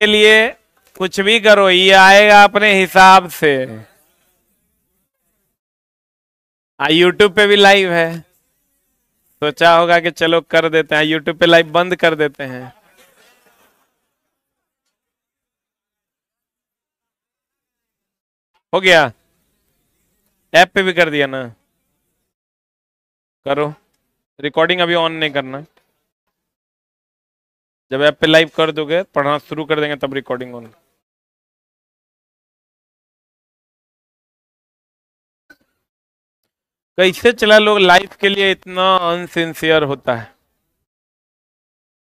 के लिए कुछ भी करो ये आएगा अपने हिसाब से यूट्यूब हाँ, पे भी लाइव है सोचा होगा कि चलो कर देते हैं यूट्यूब पे लाइव बंद कर देते हैं हो गया ऐप पे भी कर दिया ना करो रिकॉर्डिंग अभी ऑन नहीं करना जब ऐप पे लाइव कर दोगे पढ़ना शुरू कर देंगे तब रिकॉर्डिंग ऑन कैसे चला लोग लाइफ के लिए इतना अनसिंसियर होता है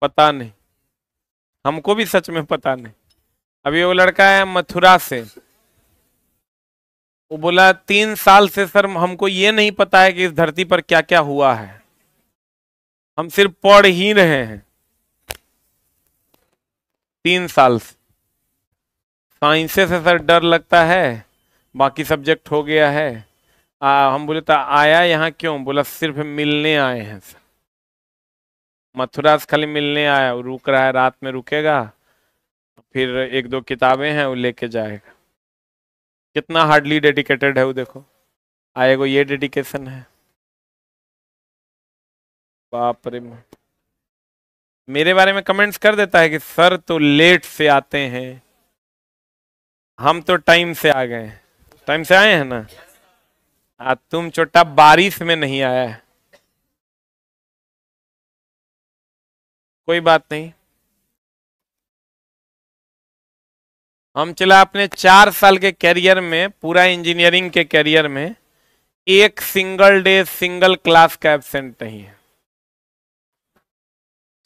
पता नहीं हमको भी सच में पता नहीं अभी वो लड़का है मथुरा से वो बोला तीन साल से सर हमको ये नहीं पता है कि इस धरती पर क्या क्या हुआ है हम सिर्फ पढ़ ही रहे हैं तीन साल साइंस से सर डर लगता है बाकी सब्जेक्ट हो गया है आ, हम बोले तो आया यहाँ क्यों बोला सिर्फ मिलने आए हैं सर मथुरा से खाली मिलने आया रुक रहा है रात में रुकेगा फिर एक दो किताबें हैं वो लेके जाएगा कितना हार्डली डेडिकेटेड है वो देखो आएगा ये डेडिकेशन है बाप रे मेरे बारे में कमेंट्स कर देता है कि सर तो लेट से आते हैं हम तो टाइम से आ गए टाइम से आए हैं ना आ, तुम छोटा बारिश में नहीं आया है कोई बात नहीं हम चला अपने चार साल के कैरियर में पूरा इंजीनियरिंग के कैरियर में एक सिंगल डे सिंगल क्लास का एबसेंट नहीं है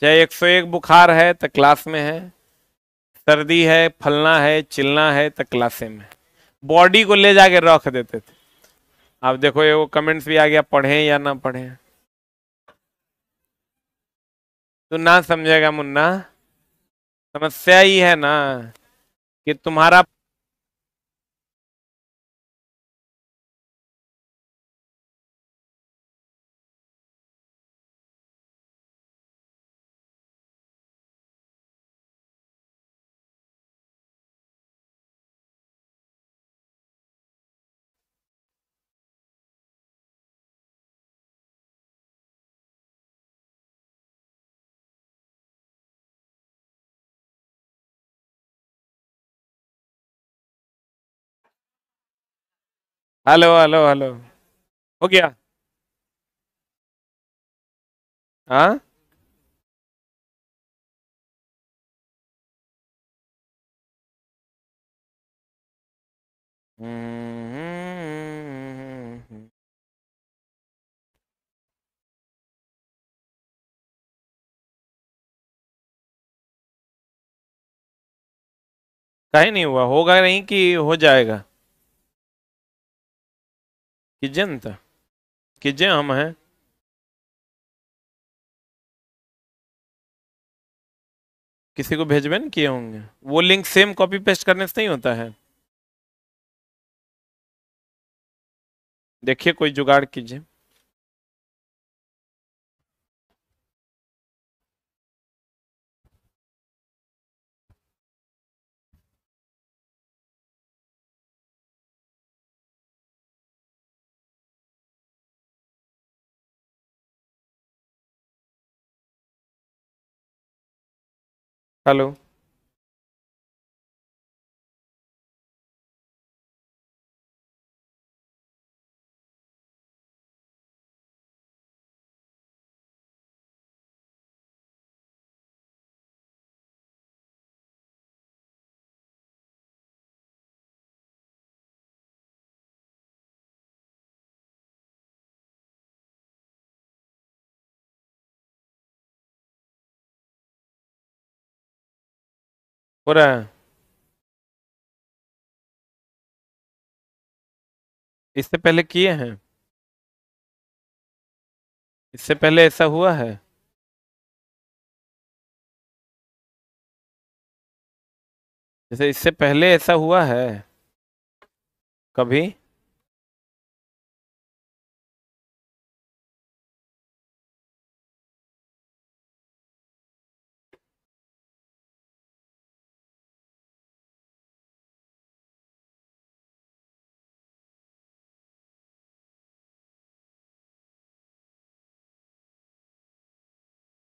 चाहे एक सौ एक बुखार है तो क्लास में है सर्दी है फलना है चिलना है तो क्लासे में बॉडी को ले जाके रख देते थे आप देखो ये वो कमेंट्स भी आ गया पढ़ें या ना पढ़ें तो ना समझेगा मुन्ना समस्या ही है ना कि तुम्हारा हेलो हेलो हेलो हो गया हाँ कहीं नहीं हुआ होगा नहीं कि हो जाएगा कि जनता कि जे हम हैं किसी को भेजबे नहीं किए होंगे वो लिंक सेम कॉपी पेस्ट करने से नहीं होता है देखिए कोई जुगाड़ कीजिए Hello. पूरा uh? इससे पहले किए हैं इससे पहले ऐसा हुआ है जैसे इससे पहले ऐसा हुआ है कभी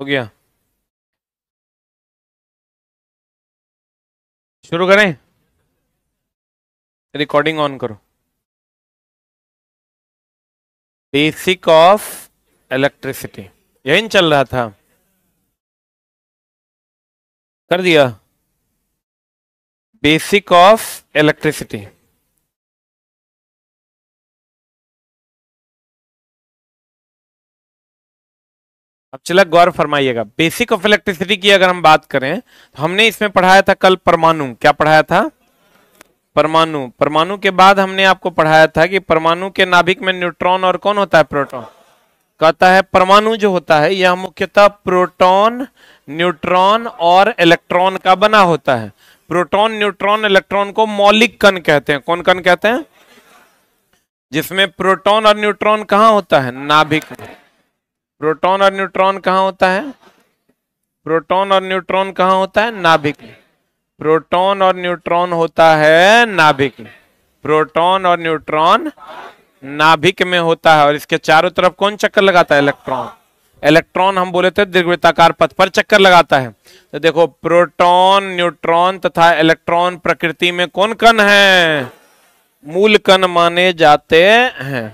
हो गया शुरू करें रिकॉर्डिंग ऑन करो बेसिक ऑफ इलेक्ट्रिसिटी यही चल रहा था कर दिया बेसिक ऑफ इलेक्ट्रिसिटी अब चला गौर फरमाइएगा बेसिक ऑफ इलेक्ट्रिसिटी की अगर हम बात करें तो हमने इसमें पढ़ाया था कल परमाणु क्या पढ़ाया था परमाणु परमाणु के बाद हमने आपको पढ़ाया था कि परमाणु के नाभिक में न्यूट्रॉन और कौन होता है प्रोटॉन कहता है परमाणु जो होता है यह मुख्यतः प्रोटॉन न्यूट्रॉन और इलेक्ट्रॉन का बना होता है प्रोटॉन न्यूट्रॉन इलेक्ट्रॉन को मौलिक कण कहते हैं कौन कण कहते हैं जिसमें प्रोटॉन और न्यूट्रॉन कहां होता है नाभिक में प्रोटॉन और न्यूट्रॉन कहाँ होता है प्रोटॉन और न्यूट्रॉन कहाँ होता है नाभिक में प्रोटॉन और न्यूट्रॉन होता है नाभिक में प्रोटॉन और न्यूट्रॉन नाभिक में होता है और इसके चारों तरफ कौन चक्कर लगाता है इलेक्ट्रॉन इलेक्ट्रॉन हम बोले थे दीर्घवृत्ताकार पथ पर चक्कर लगाता है तो देखो प्रोटॉन न्यूट्रॉन तथा इलेक्ट्रॉन प्रकृति में कौन कण है मूल कण माने जाते हैं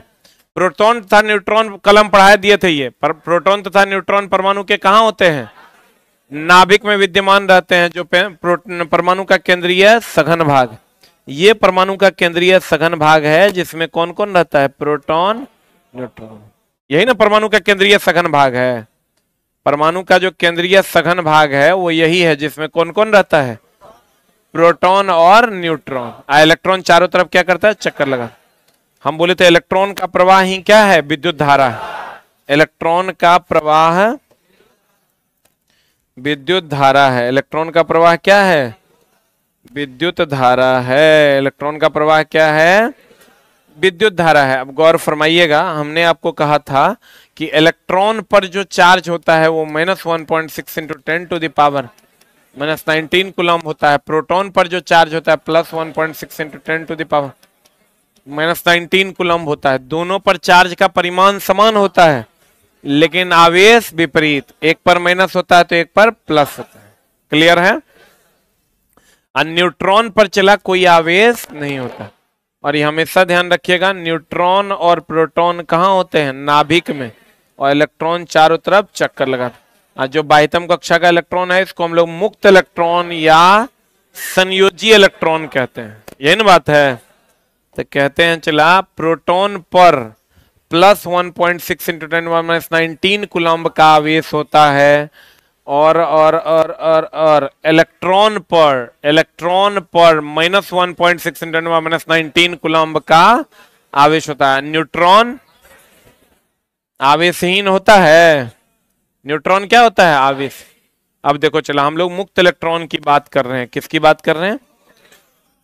प्रोटॉन तथा न्यूट्रॉन कलम पढ़ाए दिए थे ये पर प्रोटॉन तथा न्यूट्रॉन परमाणु के कहा होते हैं नाभिक में विद्यमान रहते हैं जो परमाणु का केंद्रीय सघन भाग ये परमाणु का केंद्रीय सघन भाग है जिसमें कौन कौन रहता है प्रोटॉन न्यूट्रॉन यही ना परमाणु का केंद्रीय सघन भाग है परमाणु का जो केंद्रीय सघन भाग है वो यही है जिसमें कौन कौन रहता है प्रोटॉन और न्यूट्रॉन इलेक्ट्रॉन चारों तरफ क्या करता है चक्कर लगा हम बोले तो इलेक्ट्रॉन का प्रवाह ही क्या है विद्युत धारा इलेक्ट्रॉन का प्रवाह विद्युत धारा है इलेक्ट्रॉन का प्रवाह क्या है विद्युत धारा है इलेक्ट्रॉन का प्रवाह क्या है विद्युत धारा है अब गौर फरमाइएगा हमने आपको कहा था कि इलेक्ट्रॉन पर जो चार्ज होता है वो minus one point six into ten to the power minus nineteen coulomb होता है प्रोटॉन पर जो चार्ज होता है plus one point six into ten to the power minus nineteen coulomb होता है दोनों पर चार्ज का परिमाण समान होता है लेकिन आवेश विपरीत एक पर माइनस होता है तो एक पर प्लस होता है क्लियर है न्यूट्रॉन पर चला कोई आवेश नहीं होता और ये हमेशा ध्यान रखिएगा न्यूट्रॉन और प्रोटॉन कहाँ होते हैं नाभिक में और इलेक्ट्रॉन चारों तरफ चक्कर लगाता जो बाहितम कक्षा का इलेक्ट्रॉन है इसको हम लोग मुक्त इलेक्ट्रॉन या संयोजी इलेक्ट्रॉन कहते हैं यही ना बात है तो कहते हैं चला प्रोटॉन पर plus one point six into ten minus nineteen coulomb का आवेश होता है और और और और और इलेक्ट्रॉन पर इलेक्ट्रॉन पर minus one point six into ten minus nineteen coulomb का आवेश होता है न्यूट्रॉन आवेशहीन होता है न्यूट्रॉन क्या होता है आवेश अब देखो चला हम लोग मुक्त इलेक्ट्रॉन की बात कर रहे हैं किसकी बात कर रहे हैं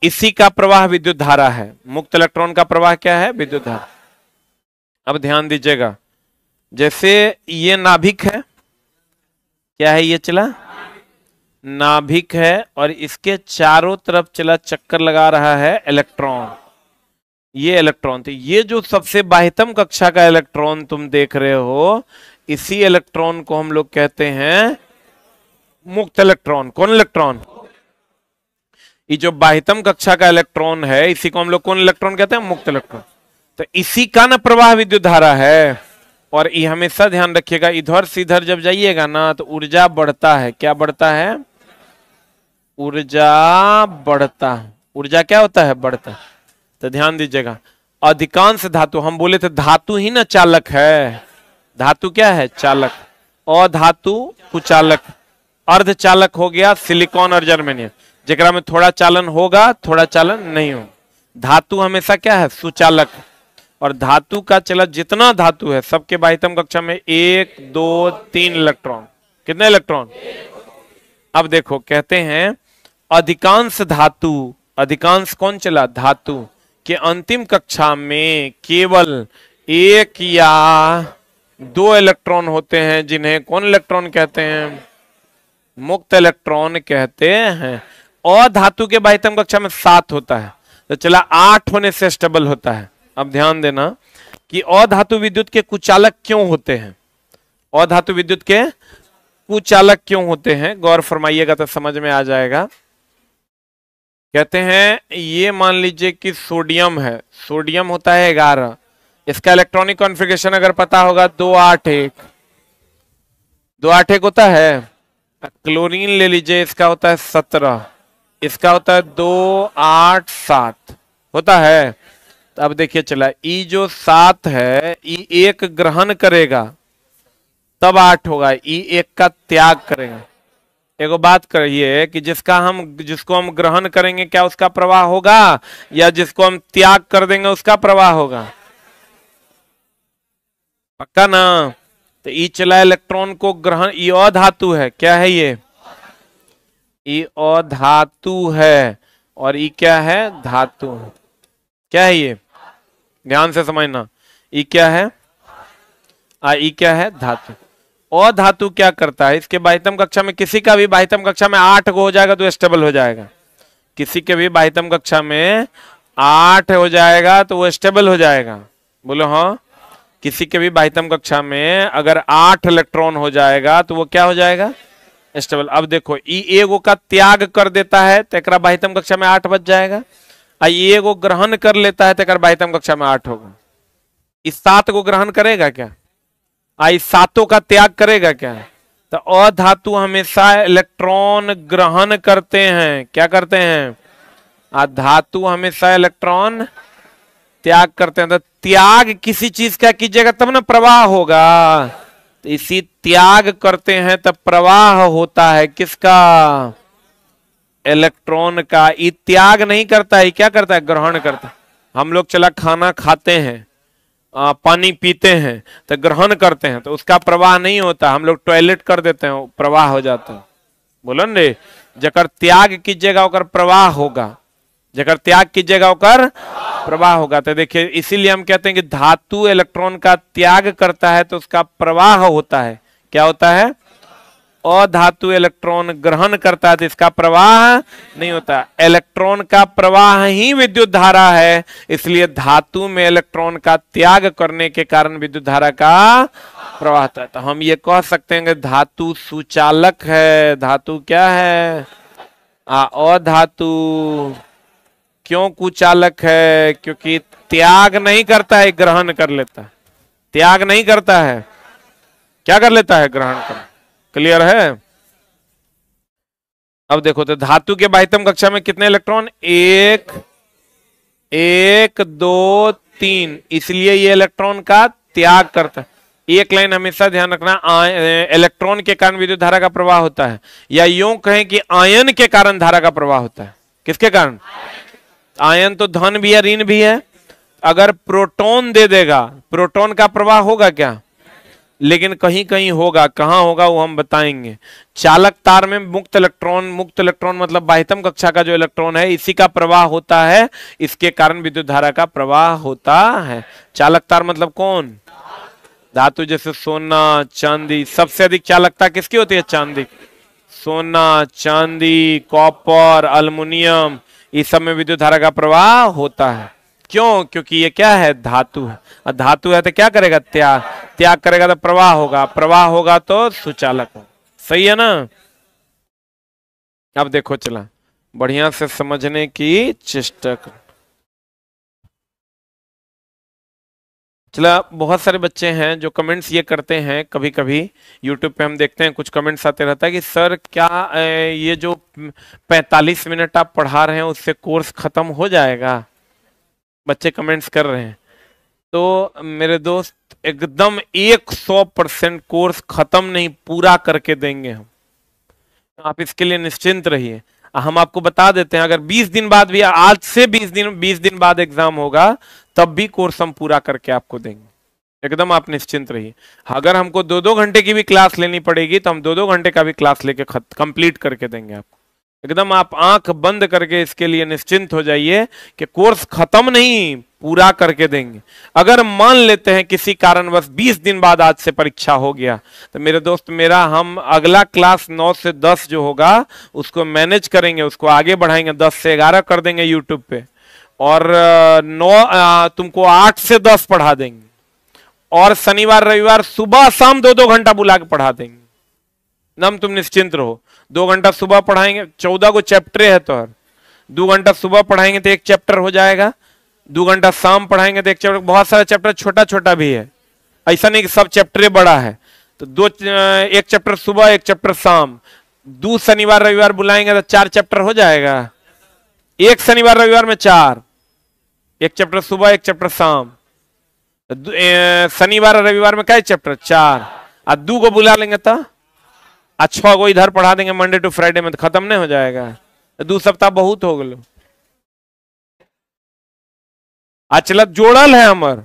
इसी का प्रवाह विद्युत धारा है मुक्त इलेक्ट्रॉन का प्रवाह क्या है विद्युत धारा अब ध्यान दीजिएगा जैसे ये नाभिक है क्या है ये चला नाभिक है और इसके चारों तरफ चला चक्कर लगा रहा है इलेक्ट्रॉन ये इलेक्ट्रॉन थे ये जो सबसे बाह्यतम कक्षा का इलेक्ट्रॉन तुम देख रहे हो इसी इलेक्ट्रॉन को हम लोग कहते हैं मुक्त इलेक्ट्रॉन कौन इलेक्ट्रॉन ये जो बाहितम कक्षा का इलेक्ट्रॉन है इसी को हम लोग कौन इलेक्ट्रॉन कहते हैं मुक्त इलेक्ट्रॉन तो इसी का ना प्रवाह विद्युत धारा है और ये हमेशा ध्यान रखिएगा इधर से इधर जब जाइएगा ना तो ऊर्जा बढ़ता है क्या बढ़ता है ऊर्जा बढ़ता है ऊर्जा क्या होता है बढ़ता है तो ध्यान दीजिएगा अधिकांश धातु हम बोले थे धातु ही ना चालक है धातु क्या है चालक अधातु कुचालक अर्ध चालक हो गया सिलिकॉन और जर्मेनियम जरा में थोड़ा चालन होगा थोड़ा चालन नहीं होगा धातु हमेशा क्या है सुचालक और धातु का चलन जितना धातु है सबके बाहितम कक्षा में एक दो तीन इलेक्ट्रॉन कितने इलेक्ट्रॉन अब देखो कहते हैं अधिकांश धातु अधिकांश कौन चला धातु के अंतिम कक्षा में केवल एक या दो इलेक्ट्रॉन होते हैं जिन्हें कौन इलेक्ट्रॉन कहते हैं मुक्त इलेक्ट्रॉन कहते हैं अधातु के बाहितम कक्षा में सात होता है तो चला आठ होने से स्टेबल होता है अब ध्यान देना कि अधातु विद्युत के कुचालक क्यों होते हैं अधातु विद्युत के कुचालक क्यों होते हैं गौर फरमाइएगा तो समझ में आ जाएगा कहते हैं ये मान लीजिए कि सोडियम है सोडियम होता है ग्यारह इसका इलेक्ट्रॉनिक कॉन्फ़िगरेशन अगर पता होगा दो आठ एक दो आठ एक होता है क्लोरीन ले लीजिए इसका होता है सत्रह इसका होता है दो आठ सात होता है तो अब देखिए चला ई जो सात है ई एक ग्रहण करेगा तब आठ होगा ई एक का त्याग करेगा एगो बात करिए कि जिसका हम जिसको हम ग्रहण करेंगे क्या उसका प्रवाह होगा या जिसको हम त्याग कर देंगे उसका प्रवाह होगा पक्का ना तो ई चला इलेक्ट्रॉन को ग्रहण ई अधातु है क्या है ये अधातु है और ई क्या है धातु है क्या है ये ध्यान से समझना ये क्या है आ ये क्या है धातु और धातु क्या करता है इसके बाहितम कक्षा में किसी का भी बाहितम कक्षा में आठ हो जाएगा तो स्टेबल हो जाएगा किसी के भी बाहितम कक्षा में आठ हो जाएगा तो वो स्टेबल हो जाएगा बोलो हाँ किसी के भी बाहितम कक्षा में अगर आठ इलेक्ट्रॉन हो जाएगा तो वो क्या हो जाएगा स्टेबल अब देखो ई एगो का त्याग कर देता है तो एक बाहितम कक्षा में आठ बज जाएगा आ एगो ग्रहण कर लेता है तो एक बाहितम कक्षा में आठ होगा इस सात को ग्रहण करेगा क्या आ इस सातों का त्याग करेगा क्या तो अधातु हमेशा इलेक्ट्रॉन ग्रहण करते हैं क्या करते हैं आ धातु हमेशा इलेक्ट्रॉन त्याग करते हैं तो त्याग किसी चीज का कीजिएगा तब ना प्रवाह होगा तो इसी त्याग करते हैं तब प्रवाह होता है किसका इलेक्ट्रॉन का ई त्याग नहीं करता है क्या करता है ग्रहण करता है हम लोग चला खाना खाते हैं आ, पानी पीते हैं तो ग्रहण करते हैं तो उसका प्रवाह नहीं होता हम लोग टॉयलेट कर देते हैं प्रवाह हो जाता है बोलो नी जकर त्याग कीजिएगा होकर प्रवाह होगा जकर त्याग कीजिएगा होकर प्रवाह होगा तो देखिए इसीलिए हम कहते हैं कि धातु इलेक्ट्रॉन का त्याग करता है तो उसका प्रवाह होता है क्या होता है अधातु इलेक्ट्रॉन ग्रहण करता है तो इसका प्रवाह नहीं होता इलेक्ट्रॉन का प्रवाह ही विद्युत धारा है इसलिए धातु में इलेक्ट्रॉन का त्याग करने के कारण विद्युत धारा का प्रवाह होता है तो हम ये कह सकते हैं कि धातु सुचालक है धातु क्या है अधातु क्यों कुचालक है क्योंकि त्याग नहीं करता है ग्रहण कर लेता त्याग नहीं करता है क्या कर लेता है ग्रहण कर क्लियर है अब देखो तो धातु के बाहितम कक्षा में कितने इलेक्ट्रॉन एक एक दो तीन इसलिए ये इलेक्ट्रॉन का त्याग करता है एक लाइन हमेशा ध्यान रखना इलेक्ट्रॉन के कारण विद्युत धारा का प्रवाह होता है या यूं कहें कि आयन के कारण धारा का प्रवाह होता है किसके कारण आयन तो धन भी है ऋण भी है अगर प्रोटॉन दे देगा प्रोटॉन का प्रवाह होगा क्या लेकिन कहीं कहीं होगा कहाँ होगा वो हम बताएंगे चालक तार में मुक्त इलेक्ट्रॉन मुक्त इलेक्ट्रॉन मतलब बाह्यतम कक्षा का जो इलेक्ट्रॉन है इसी का प्रवाह होता है इसके कारण विद्युत धारा का प्रवाह होता है चालक तार मतलब कौन धातु जैसे सोना चांदी सबसे अधिक चालकता किसकी होती है चांदी सोना चांदी कॉपर अल्मोनियम इस सब में विद्युत धारा का प्रवाह होता है क्यों क्योंकि ये क्या है धातु है धातु है तो क्या करेगा त्याग त्याग करेगा तो प्रवाह होगा प्रवाह होगा तो सुचालक हो सही है ना अब देखो चला बढ़िया से समझने की चेष्टा करो चला बहुत सारे बच्चे हैं जो कमेंट्स ये करते हैं कभी कभी यूट्यूब पे हम देखते हैं कुछ कमेंट्स आते रहता है कि सर क्या ये जो 45 मिनट आप पढ़ा रहे हैं उससे कोर्स खत्म हो जाएगा बच्चे कमेंट्स कर रहे हैं तो मेरे दोस्त एकदम एक सौ परसेंट कोर्स खत्म नहीं पूरा करके देंगे हम आप इसके लिए निश्चिंत रहिए हम आपको बता देते हैं अगर 20 दिन बाद भी आज से 20 दिन 20 दिन बाद एग्जाम होगा तब भी कोर्स हम पूरा करके आपको देंगे एकदम आप निश्चिंत रहिए अगर हमको दो दो घंटे की भी क्लास लेनी पड़ेगी तो हम दो दो घंटे का भी क्लास लेके कंप्लीट करके देंगे आपको एकदम आप आंख बंद करके इसके लिए निश्चिंत हो जाइए कि कोर्स खत्म नहीं पूरा करके देंगे अगर मान लेते हैं किसी कारणवश 20 दिन बाद आज से परीक्षा हो गया तो मेरे दोस्त मेरा हम अगला क्लास 9 से 10 जो होगा उसको मैनेज करेंगे उसको आगे बढ़ाएंगे 10 से 11 कर देंगे यूट्यूब पे और 9 तुमको 8 से 10 पढ़ा देंगे और शनिवार रविवार सुबह शाम दो दो घंटा बुला के पढ़ा देंगे नम तुम निश्चिंत रहो दो घंटा सुबह पढ़ाएंगे चौदह को चैप्टर है तो हर दो घंटा सुबह पढ़ाएंगे तो एक चैप्टर हो जाएगा दो घंटा शाम पढ़ाएंगे तो एक चैप्टर बहुत सारा चैप्टर छोटा छोटा भी है ऐसा नहीं कि सब चैप्टर बड़ा है तो दो एक चैप्टर सुबह एक चैप्टर शाम दो शनिवार रविवार बुलाएंगे तो चार चैप्टर हो जाएगा एक शनिवार रविवार में चार एक चैप्टर सुबह एक चैप्टर शाम तो शनिवार रविवार में क्या चैप्टर चार और दो को बुला लेंगे तो अच्छा को इधर पढ़ा देंगे मंडे टू फ्राइडे में तो खत्म नहीं हो जाएगा दो सप्ताह बहुत हो गलो अचलत जोड़ल है अमर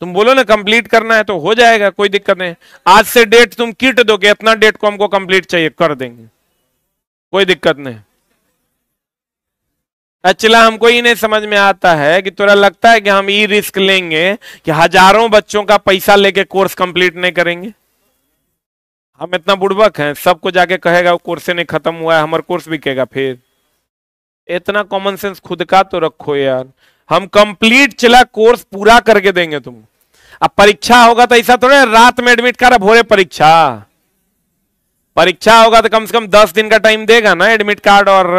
तुम बोलो ना कंप्लीट करना है तो हो जाएगा कोई दिक्कत नहीं आज से डेट तुम किट दोगे इतना डेट को हमको कंप्लीट चाहिए कर देंगे कोई दिक्कत नहीं अचला हमको ही नहीं समझ में आता है कि तुरा लगता है कि हम ई रिस्क लेंगे कि हजारों बच्चों का पैसा लेके कोर्स कंप्लीट नहीं करेंगे हम इतना बुड़बक हैं सबको जाके कहेगा कोर्स नहीं खत्म हुआ है हमारे कोर्स बिकेगा फिर इतना कॉमन सेंस खुद का तो रखो यार हम कंप्लीट चला कोर्स पूरा करके देंगे तुम अब परीक्षा होगा तो ऐसा थोड़ा रात में एडमिट करा भोरे परीक्षा परीक्षा होगा तो कम से कम दस दिन का टाइम देगा ना एडमिट कार्ड और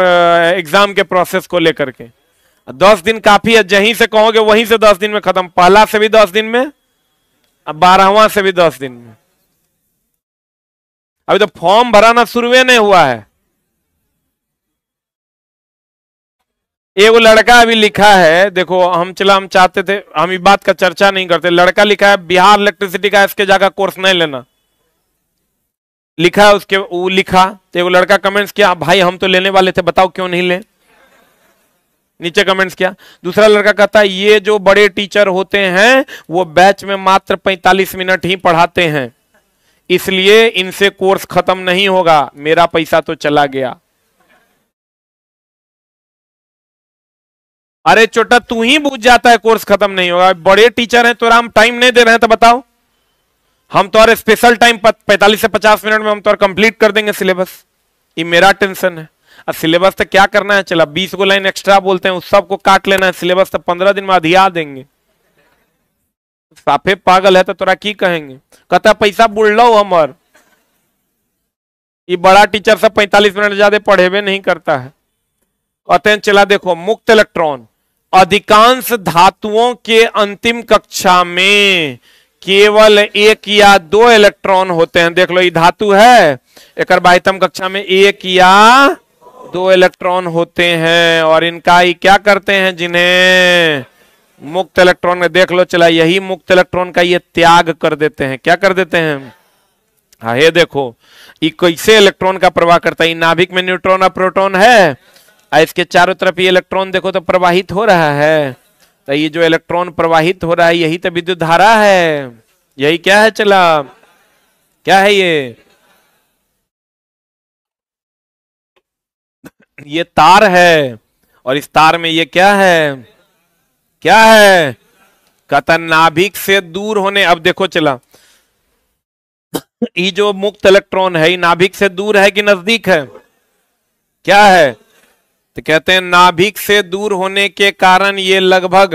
एग्जाम के प्रोसेस को लेकर के दस दिन काफी है जहीं से कहोगे वहीं से दस दिन में खत्म पहला से भी दस दिन में अब बारहवा से भी दस दिन में अभी तो फॉर्म भराना शुरू नहीं हुआ है एगो लड़का अभी लिखा है देखो हम चला हम चाहते थे हम इस बात का चर्चा नहीं करते लड़का लिखा है बिहार इलेक्ट्रिसिटी का इसके जाकर कोर्स नहीं लेना लिखा है उसके वो लिखा तो एगो लड़का कमेंट्स किया भाई हम तो लेने वाले थे बताओ क्यों नहीं ले नीचे कमेंट्स किया दूसरा लड़का कहता है ये जो बड़े टीचर होते हैं वो बैच में मात्र 45 मिनट ही पढ़ाते हैं इसलिए इनसे कोर्स खत्म नहीं होगा मेरा पैसा तो चला गया अरे छोटा तू ही बूझ जाता है कोर्स खत्म नहीं होगा बड़े टीचर हैं तो हम टाइम नहीं दे रहे हैं तो बताओ हम तो और स्पेशल टाइम पैंतालीस से पचास मिनट में हम तो और कंप्लीट कर देंगे सिलेबस ये मेरा टेंशन है अब सिलेबस तो क्या करना है चला बीस को लाइन एक्स्ट्रा बोलते हैं उस सबको काट लेना है सिलेबस तो पंद्रह दिन में अधिया देंगे साफे पागल है तो तोरा की कहेंगे कहता पैसा बुढ़लो हमार ये बड़ा टीचर सब 45 मिनट ज्यादा पढ़ेबे नहीं करता है कहते हैं चला देखो मुक्त इलेक्ट्रॉन अधिकांश धातुओं के अंतिम कक्षा में केवल एक या दो इलेक्ट्रॉन होते हैं देख लो ये धातु है एक बाहितम कक्षा में एक या दो इलेक्ट्रॉन होते हैं और इनका ये क्या करते हैं जिन्हें मुक्त इलेक्ट्रॉन में देख लो चला यही मुक्त इलेक्ट्रॉन का ये त्याग कर देते हैं क्या कर देते हैं हा देखो ये कैसे इलेक्ट्रॉन का प्रवाह करता है नाभिक में न्यूट्रॉन और प्रोटोन है इसके चारों तरफ ये इलेक्ट्रॉन देखो तो प्रवाहित हो रहा है तो ये जो इलेक्ट्रॉन प्रवाहित हो रहा है यही तो विद्युत धारा है यही क्या है चला क्या है ये ये तार है और इस तार में ये क्या है क्या है कथन नाभिक से दूर होने अब देखो चला ये जो मुक्त इलेक्ट्रॉन है ये नाभिक से दूर है कि नजदीक है क्या है तो कहते हैं नाभिक से दूर होने के कारण ये लगभग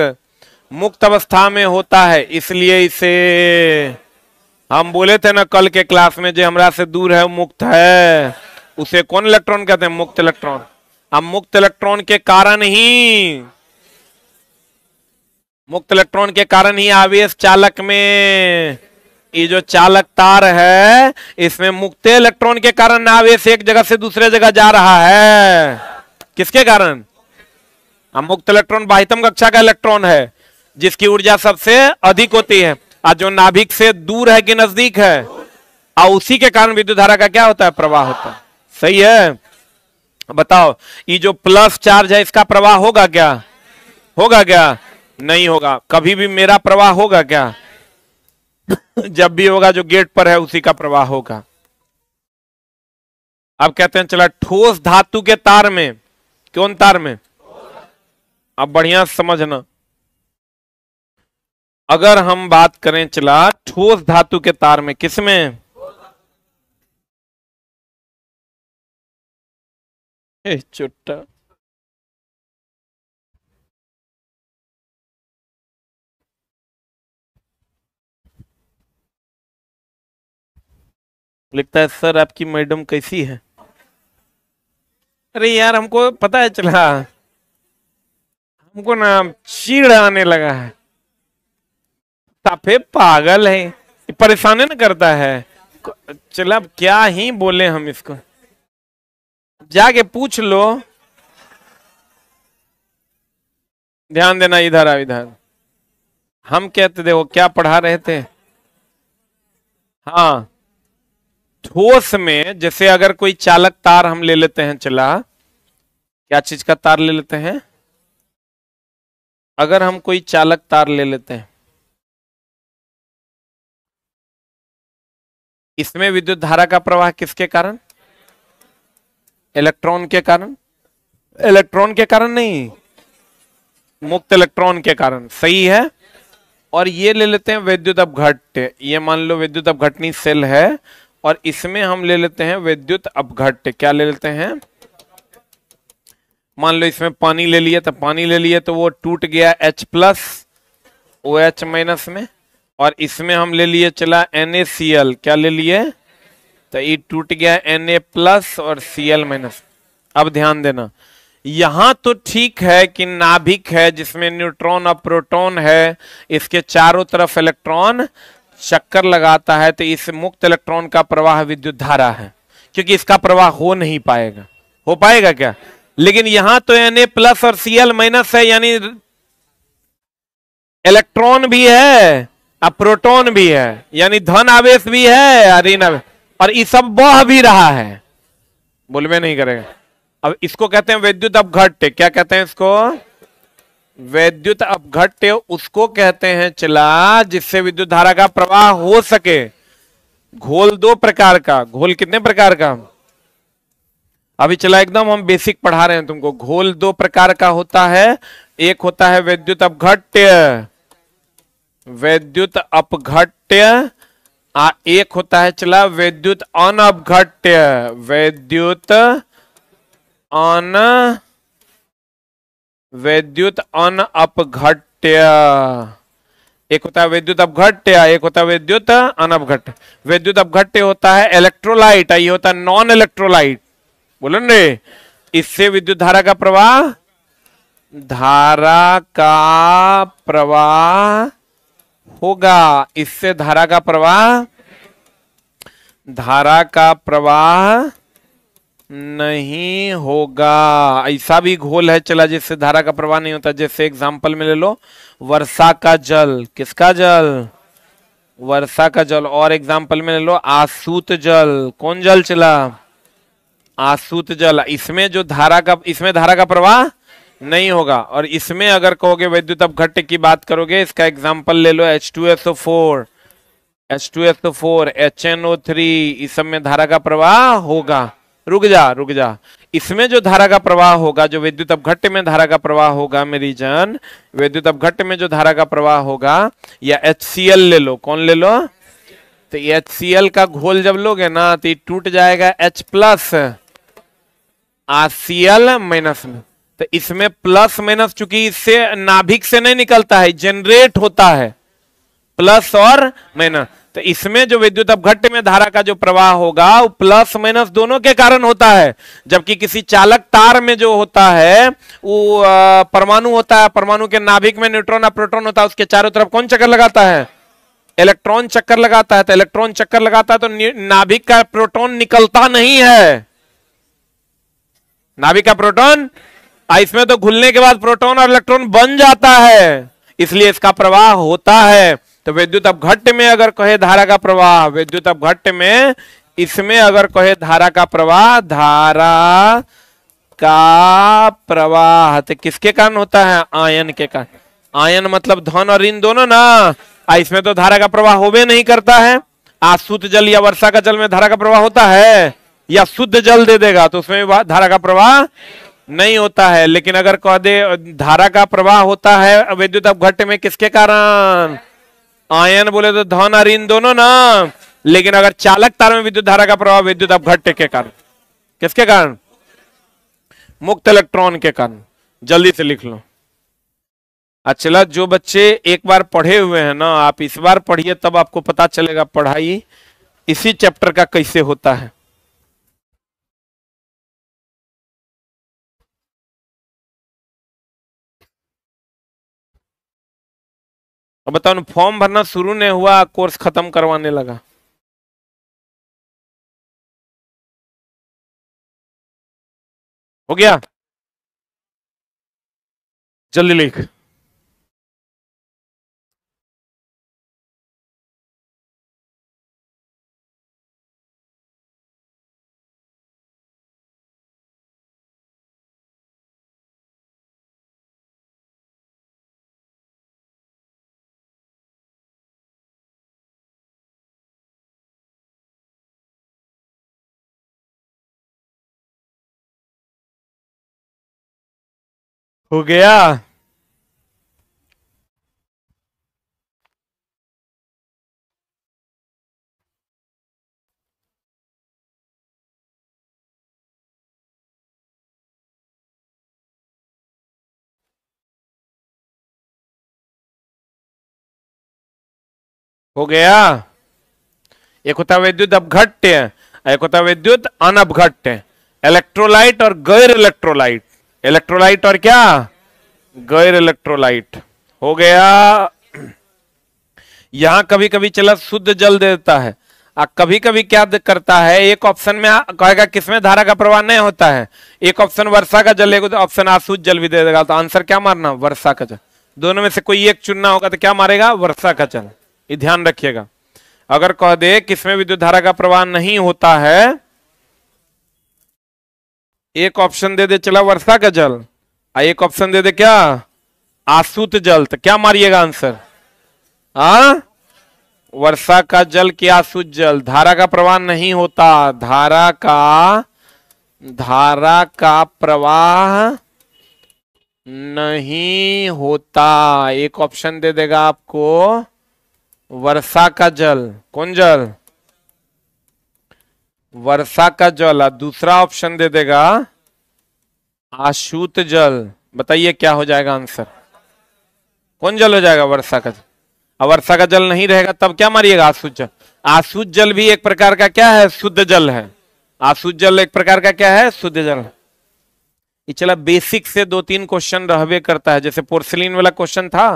मुक्त अवस्था में होता है इसलिए इसे हम बोले थे ना कल के क्लास में जो हमारा से दूर है मुक्त है उसे कौन इलेक्ट्रॉन कहते हैं मुक्त इलेक्ट्रॉन अब मुक्त इलेक्ट्रॉन के कारण ही मुक्त इलेक्ट्रॉन के कारण ही आवेश चालक में ये जो चालक तार है इसमें मुक्त इलेक्ट्रॉन के कारण आवेश एक जगह से दूसरे जगह जा रहा है किसके कारण मुक्त इलेक्ट्रॉन बाहितम कक्षा का इलेक्ट्रॉन है जिसकी ऊर्जा सबसे अधिक होती है और जो नाभिक से दूर है कि नजदीक है और उसी के कारण विद्युत धारा का क्या होता है प्रवाह होता है सही है बताओ ये जो प्लस चार्ज है इसका प्रवाह होगा क्या होगा क्या नहीं होगा कभी भी मेरा प्रवाह होगा क्या जब भी होगा जो गेट पर है उसी का प्रवाह होगा अब कहते हैं चला ठोस धातु के तार में कौन तार में अब बढ़िया समझना अगर हम बात करें चला ठोस धातु के तार में किसमें चुट्टा लिखता है सर आपकी मैडम कैसी है अरे यार हमको पता है चला हमको ना चीड़ आने लगा है ताफे पागल है परेशान ना करता है चला अब क्या ही बोले हम इसको जाके पूछ लो ध्यान देना इधर आ इधर हम कहते देखो क्या पढ़ा रहे थे हाँ ठोस में जैसे अगर कोई चालक तार हम ले लेते हैं चला क्या चीज का तार ले लेते हैं अगर हम कोई चालक तार ले लेते हैं इसमें विद्युत धारा का प्रवाह किसके कारण इलेक्ट्रॉन के कारण इलेक्ट्रॉन के कारण नहीं मुक्त इलेक्ट्रॉन के कारण सही है और ये ले लेते हैं विद्युत अपघट्य ये मान लो विद्युत अपघटनी सेल है और इसमें हम ले लेते हैं विद्युत अपघट क्या ले लेते हैं मान लो इसमें पानी ले लिया तो पानी ले लिया तो वो टूट गया H plus O H minus में और इसमें हम ले लिए चला एन क्या ले लिए तो ये टूट गया ए प्लस और Cl माइनस अब ध्यान देना यहां तो ठीक है कि नाभिक है जिसमें न्यूट्रॉन और प्रोटॉन है इसके चारों तरफ इलेक्ट्रॉन चक्कर लगाता है तो इस मुक्त इलेक्ट्रॉन का प्रवाह विद्युत धारा है क्योंकि इसका प्रवाह हो नहीं पाएगा हो पाएगा क्या लेकिन यहां तो एन प्लस और सी एल माइनस है यानी इलेक्ट्रॉन भी है और प्रोटोन भी है यानी धन आवेश भी है और ऋण आवेश और ये सब बह भी रहा है बोल में नहीं करेगा अब इसको कहते हैं विद्युत घट क्या कहते हैं इसको वैद्युत अपघट्य उसको कहते हैं चला जिससे विद्युत धारा का प्रवाह हो सके घोल दो प्रकार का घोल कितने प्रकार का अभी चला एकदम हम बेसिक पढ़ा रहे हैं तुमको घोल दो प्रकार का होता है एक होता है वैद्युत अपघट्य वैद्युत अपघट्य एक होता है चला वैद्युत अनअपघट्य वैद्युत अन वैद्युत अन अपघट्य एक होता है वैद्युत अपघट्य एक होता है अन अपघट वैद्युत अपघट्य होता है इलेक्ट्रोलाइट ये होता है नॉन इलेक्ट्रोलाइट बोलन रे इससे विद्युत धारा का प्रवाह धारा का प्रवाह होगा इससे धारा का प्रवाह धारा का प्रवाह नहीं होगा ऐसा भी घोल है चला जिससे धारा का प्रवाह नहीं होता जैसे एग्जाम्पल में ले लो वर्षा का जल किसका जल वर्षा का जल और एग्जाम्पल में ले लो आसूत जल कौन जल चला आसूत जल इसमें जो धारा का इसमें धारा का प्रवाह नहीं होगा और इसमें अगर कहोगे वैद्युत अब घट्ट की बात करोगे इसका एग्जाम्पल ले लो H two S O four H two S O four H N O three इस सब में धारा का प्रवाह होगा रुक जा रुक जा इसमें जो धारा का प्रवाह होगा जो विद्युत अपघट्ट में धारा का प्रवाह होगा मेरी जान विद्युत अपघट्ट में जो धारा का प्रवाह होगा या एच ले लो कौन ले लो तो एच का घोल जब लोगे ना तो टूट जाएगा एच प्लस आर माइनस में तो इसमें प्लस माइनस चूंकि इससे नाभिक से नहीं निकलता है जनरेट होता है प्लस और माइनस तो इसमें जो विद्युत अपघट्य में धारा का जो प्रवाह होगा वो प्लस माइनस दोनों के कारण होता है जबकि किसी चालक तार में जो होता है वो परमाणु होता है परमाणु के नाभिक में न्यूट्रॉन और प्रोटॉन होता है उसके चारों तरफ कौन चक्कर लगाता है इलेक्ट्रॉन चक्कर लगाता है तो इलेक्ट्रॉन चक्कर लगाता है तो नाभिक का प्रोटॉन निकलता नहीं है नाभिक का प्रोटॉन इसमें तो घुलने के बाद प्रोटॉन और इलेक्ट्रॉन बन जाता है इसलिए इसका प्रवाह होता है तो विद्युत अपघट्य में अगर कहे धारा का प्रवाह विद्युत अपघट्य में इसमें अगर कहे धारा का प्रवाह धारा का प्रवाह तो किसके कारण होता है आयन के कारण आयन मतलब धन और ऋण दोनों ना इसमें तो धारा का प्रवाह होवे नहीं करता है आज शुद्ध जल या वर्षा का जल में धारा का प्रवाह होता है या शुद्ध जल दे देगा तो उसमें धारा का प्रवाह नहीं होता है लेकिन अगर कह दे धारा का प्रवाह होता है विद्युत अपघट्य में किसके कारण आयन बोले तो धन और ऋण दोनों ना लेकिन अगर चालक तार में विद्युत धारा का प्रभाव विद्युत घटे के कारण किसके कारण मुक्त इलेक्ट्रॉन के कारण जल्दी से लिख लो अच्छा जो बच्चे एक बार पढ़े हुए हैं ना आप इस बार पढ़िए तब आपको पता चलेगा पढ़ाई इसी चैप्टर का कैसे होता है तो बताओ ना फॉर्म भरना शुरू नहीं हुआ कोर्स खत्म करवाने लगा हो गया जल्दी लिख हो गया हो गया एक होता विद्युत अपघट्य होता विद्युत अनपघट्य इलेक्ट्रोलाइट और गैर इलेक्ट्रोलाइट इलेक्ट्रोलाइट और क्या गैर इलेक्ट्रोलाइट हो गया यहां कभी कभी चला शुद्ध जल दे देता है आ, कभी कभी क्या करता है एक ऑप्शन में कहेगा किसमें धारा का प्रवाह नहीं होता है एक ऑप्शन वर्षा का जल एक ऑप्शन आसूद जल भी दे देगा तो आंसर क्या मारना वर्षा का जल दोनों में से कोई एक चुनना होगा तो क्या मारेगा वर्षा का जल ये ध्यान रखिएगा अगर कह दे किसमें विद्युत धारा का प्रवाह नहीं होता है एक ऑप्शन दे दे चला वर्षा का जल आ एक ऑप्शन दे दे क्या आसूत जल तो क्या मारिएगा आंसर आ वर्षा का जल के आसूत जल धारा का प्रवाह नहीं होता धारा का धारा का प्रवाह नहीं होता एक ऑप्शन दे देगा आपको वर्षा का जल कौन जल वर्षा का जल दूसरा ऑप्शन दे देगा आशूत जल बताइए क्या हो जाएगा आंसर कौन जल हो जाएगा वर्षा का जल अब वर्षा का जल नहीं रहेगा तब क्या मारिएगा आसूत जल आसूत जल भी एक प्रकार का क्या है शुद्ध जल है आसूत जल एक प्रकार का क्या है शुद्ध जल ये चला बेसिक से दो तीन क्वेश्चन रहवे करता है जैसे पोर्सलिन वाला क्वेश्चन था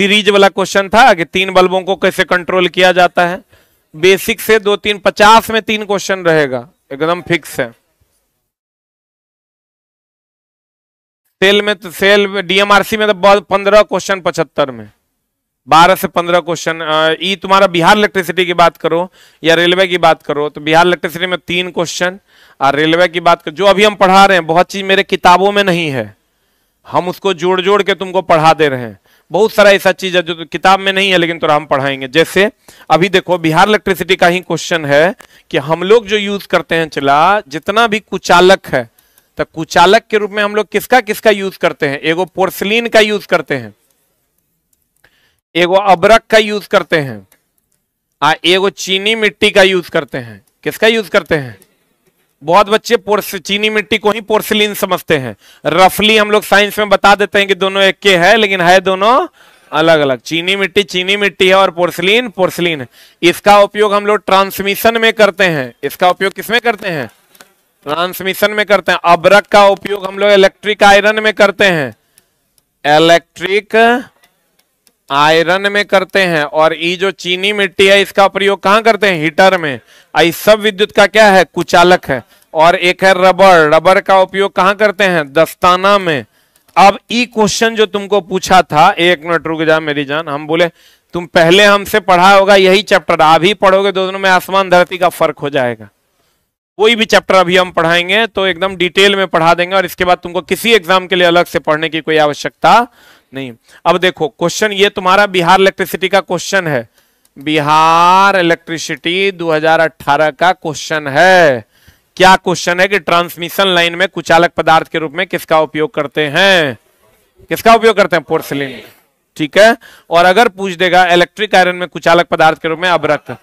सीरीज वाला क्वेश्चन था कि तीन बल्बों को कैसे कंट्रोल किया जाता है बेसिक से दो तीन पचास में तीन क्वेश्चन रहेगा एकदम फिक्स है सेल में तो सेल डीएमआरसी में तो बहुत पंद्रह क्वेश्चन पचहत्तर में बारह से पंद्रह क्वेश्चन ई तुम्हारा बिहार इलेक्ट्रिसिटी की बात करो या रेलवे की बात करो तो बिहार इलेक्ट्रिसिटी में तीन क्वेश्चन और रेलवे की बात करो जो अभी हम पढ़ा रहे हैं बहुत चीज मेरे किताबों में नहीं है हम उसको जोड़ जोड़ के तुमको पढ़ा दे रहे हैं बहुत सारा ऐसा चीज है जो तो किताब में नहीं है लेकिन तो हम पढ़ाएंगे जैसे अभी देखो बिहार इलेक्ट्रिसिटी का ही क्वेश्चन है कि हम लोग जो यूज करते हैं चला जितना भी कुचालक है तो कुचालक के रूप में हम लोग किसका किसका यूज करते हैं एगो पोर्सलिन का यूज करते हैं एगो अबरक का यूज करते हैं आ एगो चीनी मिट्टी का यूज करते हैं किसका यूज करते हैं बहुत बच्चे पोर्स चीनी मिट्टी को ही पोर्सिलीन समझते हैं रफली हम लोग साइंस में बता देते हैं कि दोनों एक के है लेकिन है दोनों अलग अलग चीनी मिट्टी चीनी मिट्टी है और पोर्सलिन पोर्सलिन इसका उपयोग हम लोग ट्रांसमिशन में करते हैं इसका उपयोग किसमें करते हैं ट्रांसमिशन में करते हैं अबरक का उपयोग हम लोग इलेक्ट्रिक आयरन में करते हैं इलेक्ट्रिक आयरन में करते हैं और ये जो चीनी मिट्टी है इसका प्रयोग कहां करते हैं हीटर में आई सब विद्युत का क्या है कुचालक है और एक है रबर रबर का उपयोग कहाँ करते हैं दस्ताना में अब ई क्वेश्चन जो तुमको पूछा था एक मिनट रुक जा मेरी जान हम बोले तुम पहले हमसे पढ़ा होगा यही चैप्टर आप ही पढ़ोगे तो दोनों में आसमान धरती का फर्क हो जाएगा कोई भी चैप्टर अभी हम पढ़ाएंगे तो एकदम डिटेल में पढ़ा देंगे और इसके बाद तुमको किसी एग्जाम के लिए अलग से पढ़ने की कोई आवश्यकता नहीं अब देखो क्वेश्चन ये तुम्हारा बिहार इलेक्ट्रिसिटी का क्वेश्चन है बिहार इलेक्ट्रिसिटी 2018 का क्वेश्चन है क्या क्वेश्चन है कि ट्रांसमिशन लाइन में कुचालक पदार्थ के रूप में किसका उपयोग करते हैं किसका उपयोग करते हैं पोर्सलिन ठीक है और अगर पूछ देगा इलेक्ट्रिक आयरन में कुचालक पदार्थ के रूप में अब्रक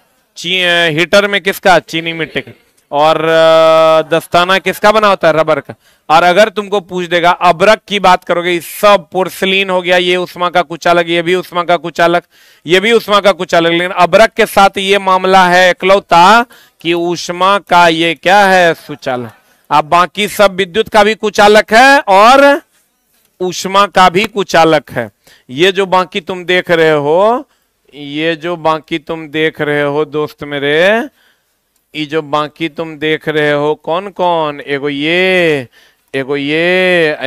हीटर में किसका चीनी मिट्टी और दस्ताना किसका बना होता है रबर का और अगर तुमको पूछ देगा अबरक की बात करोगे सब पोर्सलिन हो गया ये उष्मा का अलग ये भी उष्मा का कुचालक ये भी उष्मा का कुछ अलग लेकिन अबरक के साथ ये मामला है एकलौता कि उष्मा का ये क्या है सुचालक अब बाकी सब विद्युत का भी कुचालक है और उष्मा का भी कुचालक है ये जो बाकी तुम देख रहे हो ये जो बाकी तुम देख रहे हो दोस्त मेरे ये जो बाकी तुम देख रहे हो कौन कौन एगो ये एगो ये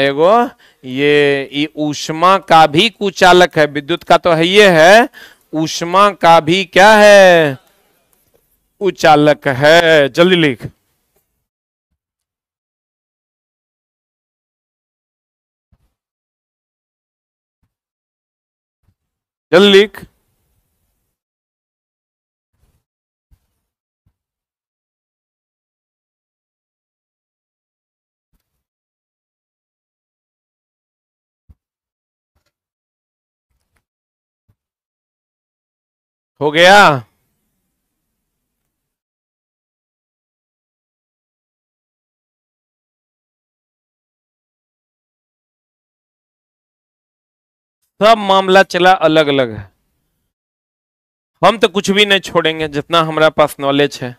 एगो ये ये ऊष्मा का भी कुचालक है विद्युत का तो है ये है ऊष्मा का भी क्या है कुचालक है जल्दी लिख जल्दी लिख हो गया सब मामला चला अलग अलग है हम तो कुछ भी नहीं छोड़ेंगे जितना हमारा पास नॉलेज है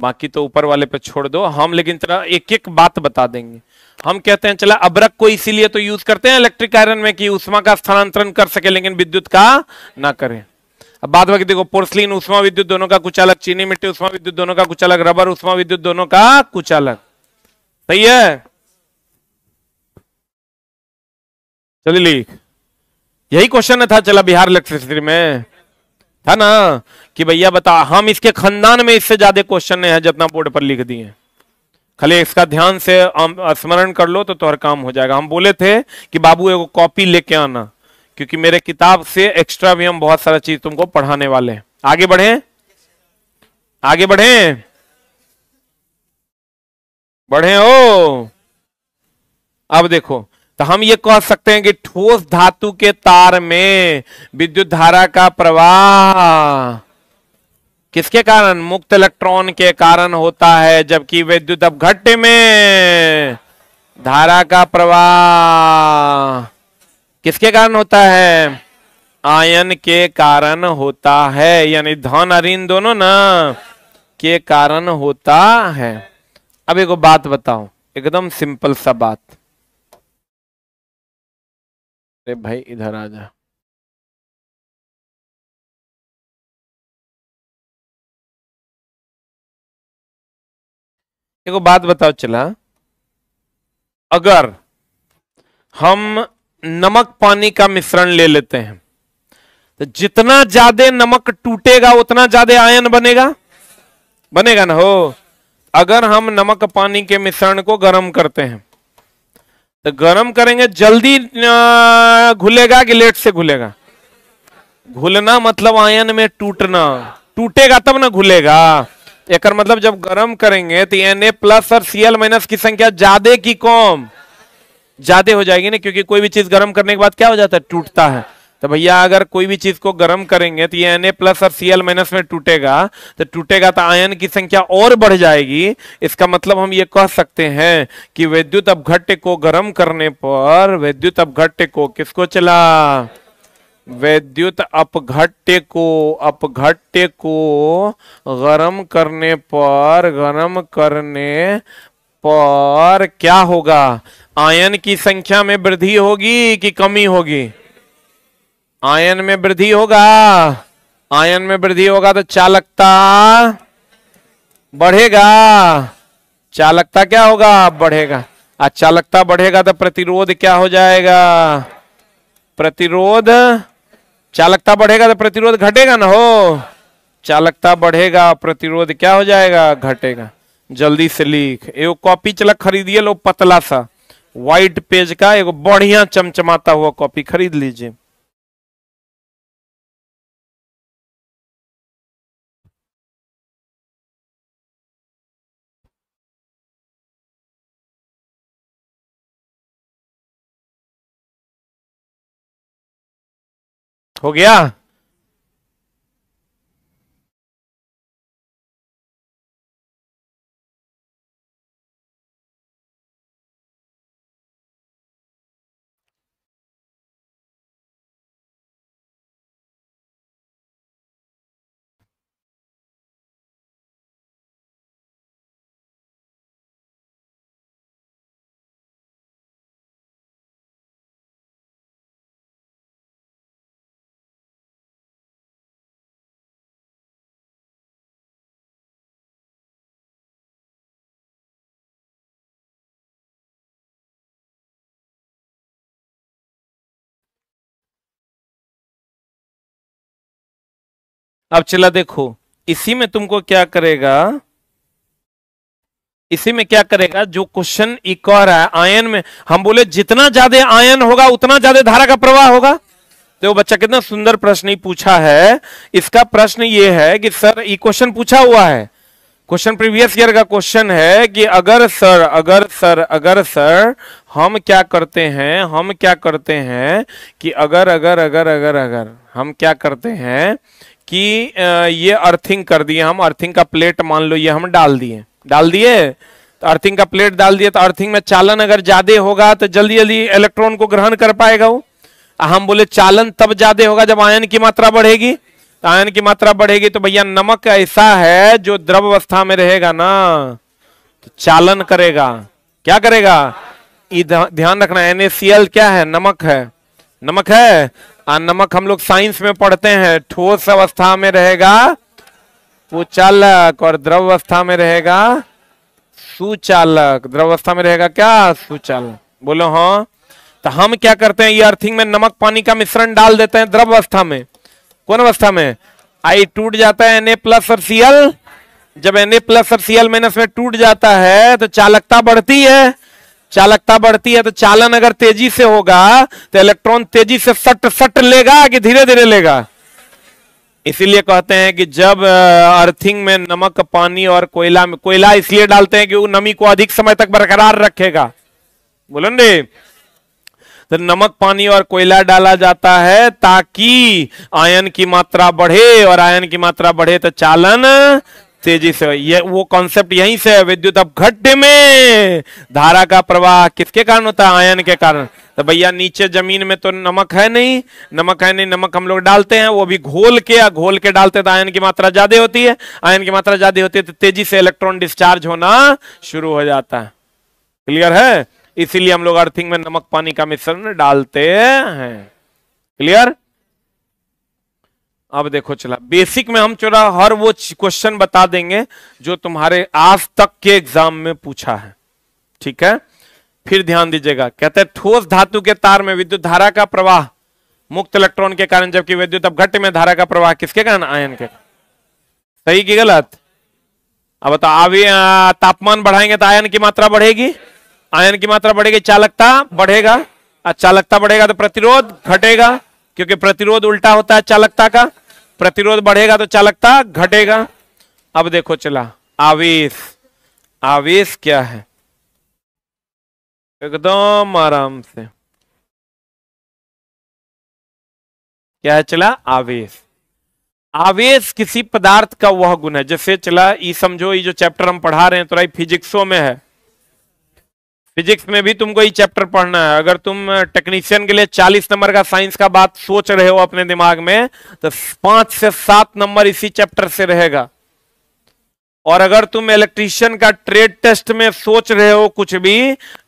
बाकी तो ऊपर वाले पे छोड़ दो हम लेकिन तरह एक एक बात बता देंगे हम कहते हैं चला अब्रक को इसीलिए तो यूज करते हैं इलेक्ट्रिक आयरन में कि उष्मा का स्थानांतरण कर सके लेकिन विद्युत का ना करें अब बाद बाकी देखो पोर्सलिन उष्मा विद्युत दोनों का कुछ अलग चीनी मिट्टी उष्मा विद्युत दोनों का कुछ अलग रबर उष्मा विद्युत दोनों का कुछ अलग सही है चलिए लिख यही क्वेश्चन था चला बिहार इलेक्ट्रिसिटी में था ना कि भैया बता हम इसके खानदान में इससे ज्यादा क्वेश्चन है जितना बोर्ड पर लिख दिए खाली इसका ध्यान से स्मरण कर लो तो तुम्हारा तो काम हो जाएगा हम बोले थे कि बाबू एगो कॉपी लेके आना क्योंकि मेरे किताब से एक्स्ट्रा भी हम बहुत सारा चीज तुमको पढ़ाने वाले हैं आगे बढ़े आगे बढ़े बढ़े ओ अब देखो तो हम ये कह सकते हैं कि ठोस धातु के तार में विद्युत धारा का प्रवाह किसके कारण मुक्त इलेक्ट्रॉन के कारण होता है जबकि विद्युत अब घट्टे में धारा का प्रवाह किसके कारण होता है आयन के कारण होता है यानी धन और ऋण दोनों ना के कारण होता है अब एक बात बताओ एकदम सिंपल सा बात अरे भाई इधर आ जा एक बात बताओ चला अगर हम नमक पानी का मिश्रण ले लेते हैं तो जितना ज्यादा नमक टूटेगा उतना ज्यादा आयन बनेगा बनेगा ना हो अगर हम नमक पानी के मिश्रण को गर्म करते हैं तो गर्म करेंगे जल्दी घुलेगा कि लेट से घुलेगा घुलना मतलब आयन में टूटना टूटेगा तब ना घुलेगा एक मतलब जब गर्म करेंगे तो एन ए प्लस और सीएल माइनस की संख्या ज्यादा की कम ज्यादा हो जाएगी ना क्योंकि कोई भी चीज गर्म करने के बाद क्या हो जाता है टूटता है तो भैया अगर कोई भी चीज को गर्म करेंगे तो ये एन प्लस और सी माइनस में टूटेगा तो टूटेगा तो आयन की संख्या और बढ़ जाएगी इसका मतलब हम ये कह सकते हैं कि वैद्युत अपघट्य को गर्म करने पर वैद्युत अपघट्य को किसको चला वैद्युत अपघट्य को अपघट्य को गर्म करने पर गर्म करने और क्या होगा आयन की संख्या में वृद्धि होगी कि कमी होगी आयन में वृद्धि होगा आयन में वृद्धि होगा तो चालकता बढ़ेगा चालकता क्या होगा बढ़ेगा अच्छा लगता बढ़ेगा तो प्रतिरोध क्या हो जाएगा प्रतिरोध चालकता बढ़ेगा तो प्रतिरोध घटेगा ना हो चालकता बढ़ेगा प्रतिरोध क्या हो जाएगा घटेगा जल्दी से लिख एगो कॉपी चला खरीदिए लो पतला सा व्हाइट पेज का एगो बढ़िया चमचमाता हुआ कॉपी खरीद लीजिए हो गया अब चला देखो इसी में तुमको क्या करेगा इसी में क्या करेगा जो क्वेश्चन एक और है आयन में हम बोले जितना ज्यादा आयन होगा उतना ज्यादा धारा का प्रवाह होगा तो बच्चा कितना सुंदर प्रश्न ही पूछा है इसका प्रश्न ये है कि सर ये क्वेश्चन पूछा हुआ है क्वेश्चन प्रीवियस ईयर का क्वेश्चन है कि अगर सर अगर सर अगर सर हम क्या करते हैं हम क्या करते हैं कि अगर अगर अगर अगर अगर हम क्या करते हैं कि ये अर्थिंग कर दिए हम अर्थिंग का प्लेट मान लो ये हम डाल दिए डाल दिए तो अर्थिंग का प्लेट डाल दिए तो अर्थिंग में चालन अगर ज्यादा होगा तो जल्दी जल्दी इलेक्ट्रॉन को ग्रहण कर पाएगा वो हम बोले चालन तब ज्यादा होगा जब आयन की मात्रा बढ़ेगी तो आयन की मात्रा बढ़ेगी तो भैया नमक ऐसा है जो द्रव अवस्था में रहेगा ना तो चालन करेगा क्या करेगा ध्यान रखना एनएसीएल क्या है नमक है नमक है आ नमक हम लोग साइंस में पढ़ते हैं ठोस अवस्था में रहेगा कुचालक और द्रव अवस्था में रहेगा सुचालक द्रव अवस्था में रहेगा क्या सुचालक बोलो हाँ तो हम क्या करते हैं ये अर्थिंग में नमक पानी का मिश्रण डाल देते हैं द्रव अवस्था में कौन अवस्था में आई टूट जाता है एन ए प्लस और सीएल जब एन ए प्लस और सीएल माइनस में टूट जाता है तो चालकता बढ़ती है चालकता बढ़ती है तो चालन अगर तेजी से होगा तो इलेक्ट्रॉन तेजी से सट सट लेगा कि धीरे धीरे लेगा इसीलिए कहते हैं कि जब अर्थिंग में नमक पानी और कोयला में कोयला इसलिए डालते हैं कि वो नमी को अधिक समय तक बरकरार रखेगा बोलो नी तो नमक पानी और कोयला डाला जाता है ताकि आयन की मात्रा बढ़े और आयन की मात्रा बढ़े तो चालन तेजी से ये वो कॉन्सेप्ट यहीं से है विद्युत अब घट्टे में धारा का प्रवाह किसके कारण होता है आयन के कारण तो भैया नीचे जमीन में तो नमक है नहीं नमक है नहीं नमक हम लोग डालते हैं वो भी घोल के या घोल के डालते तो आयन की मात्रा ज्यादा होती है आयन की मात्रा ज्यादा होती है तो तेजी से इलेक्ट्रॉन डिस्चार्ज होना शुरू हो जाता है क्लियर है इसीलिए हम लोग अर्थिंग में नमक पानी का मिश्रण डालते हैं क्लियर अब देखो चला बेसिक में हम चला हर वो क्वेश्चन बता देंगे जो तुम्हारे आज तक के एग्जाम में पूछा है ठीक है फिर ध्यान दीजिएगा कहते हैं ठोस धातु के तार में विद्युत धारा का प्रवाह मुक्त इलेक्ट्रॉन के कारण जबकि विद्युत अब घट में धारा का प्रवाह किसके कारण आयन के सही की गलत अब बताओ अभी तापमान बढ़ाएंगे तो आयन की मात्रा बढ़ेगी आयन की मात्रा बढ़ेगी चालकता बढ़ेगा चालकता बढ़ेगा तो प्रतिरोध घटेगा क्योंकि प्रतिरोध उल्टा होता है चालकता का प्रतिरोध बढ़ेगा तो चालकता घटेगा अब देखो चला आवेश आवेश क्या है एकदम आराम से क्या है चला आवेश आवेश किसी पदार्थ का वह गुण है जैसे चला ये समझो ये जो चैप्टर हम पढ़ा रहे हैं तो राई फिजिक्सों में है फिजिक्स में भी तुमको ये चैप्टर पढ़ना है अगर तुम टेक्नीशियन के लिए 40 नंबर का साइंस का बात सोच रहे हो अपने दिमाग में तो पांच से सात नंबर इसी चैप्टर से रहेगा और अगर तुम इलेक्ट्रीशियन का ट्रेड टेस्ट में सोच रहे हो कुछ भी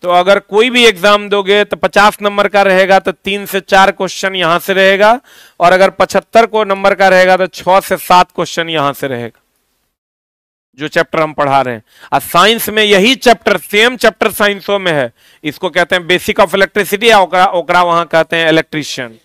तो अगर कोई भी एग्जाम दोगे तो 50 नंबर का रहेगा तो तीन से चार क्वेश्चन यहां से रहेगा और अगर पचहत्तर को नंबर का रहेगा तो छह से सात क्वेश्चन यहां से रहेगा जो चैप्टर हम पढ़ा रहे हैं और साइंस में यही चैप्टर सेम चैप्टर साइंसों में है इसको कहते हैं बेसिक ऑफ इलेक्ट्रिसिटी ओकरा वहां कहते हैं इलेक्ट्रिशियन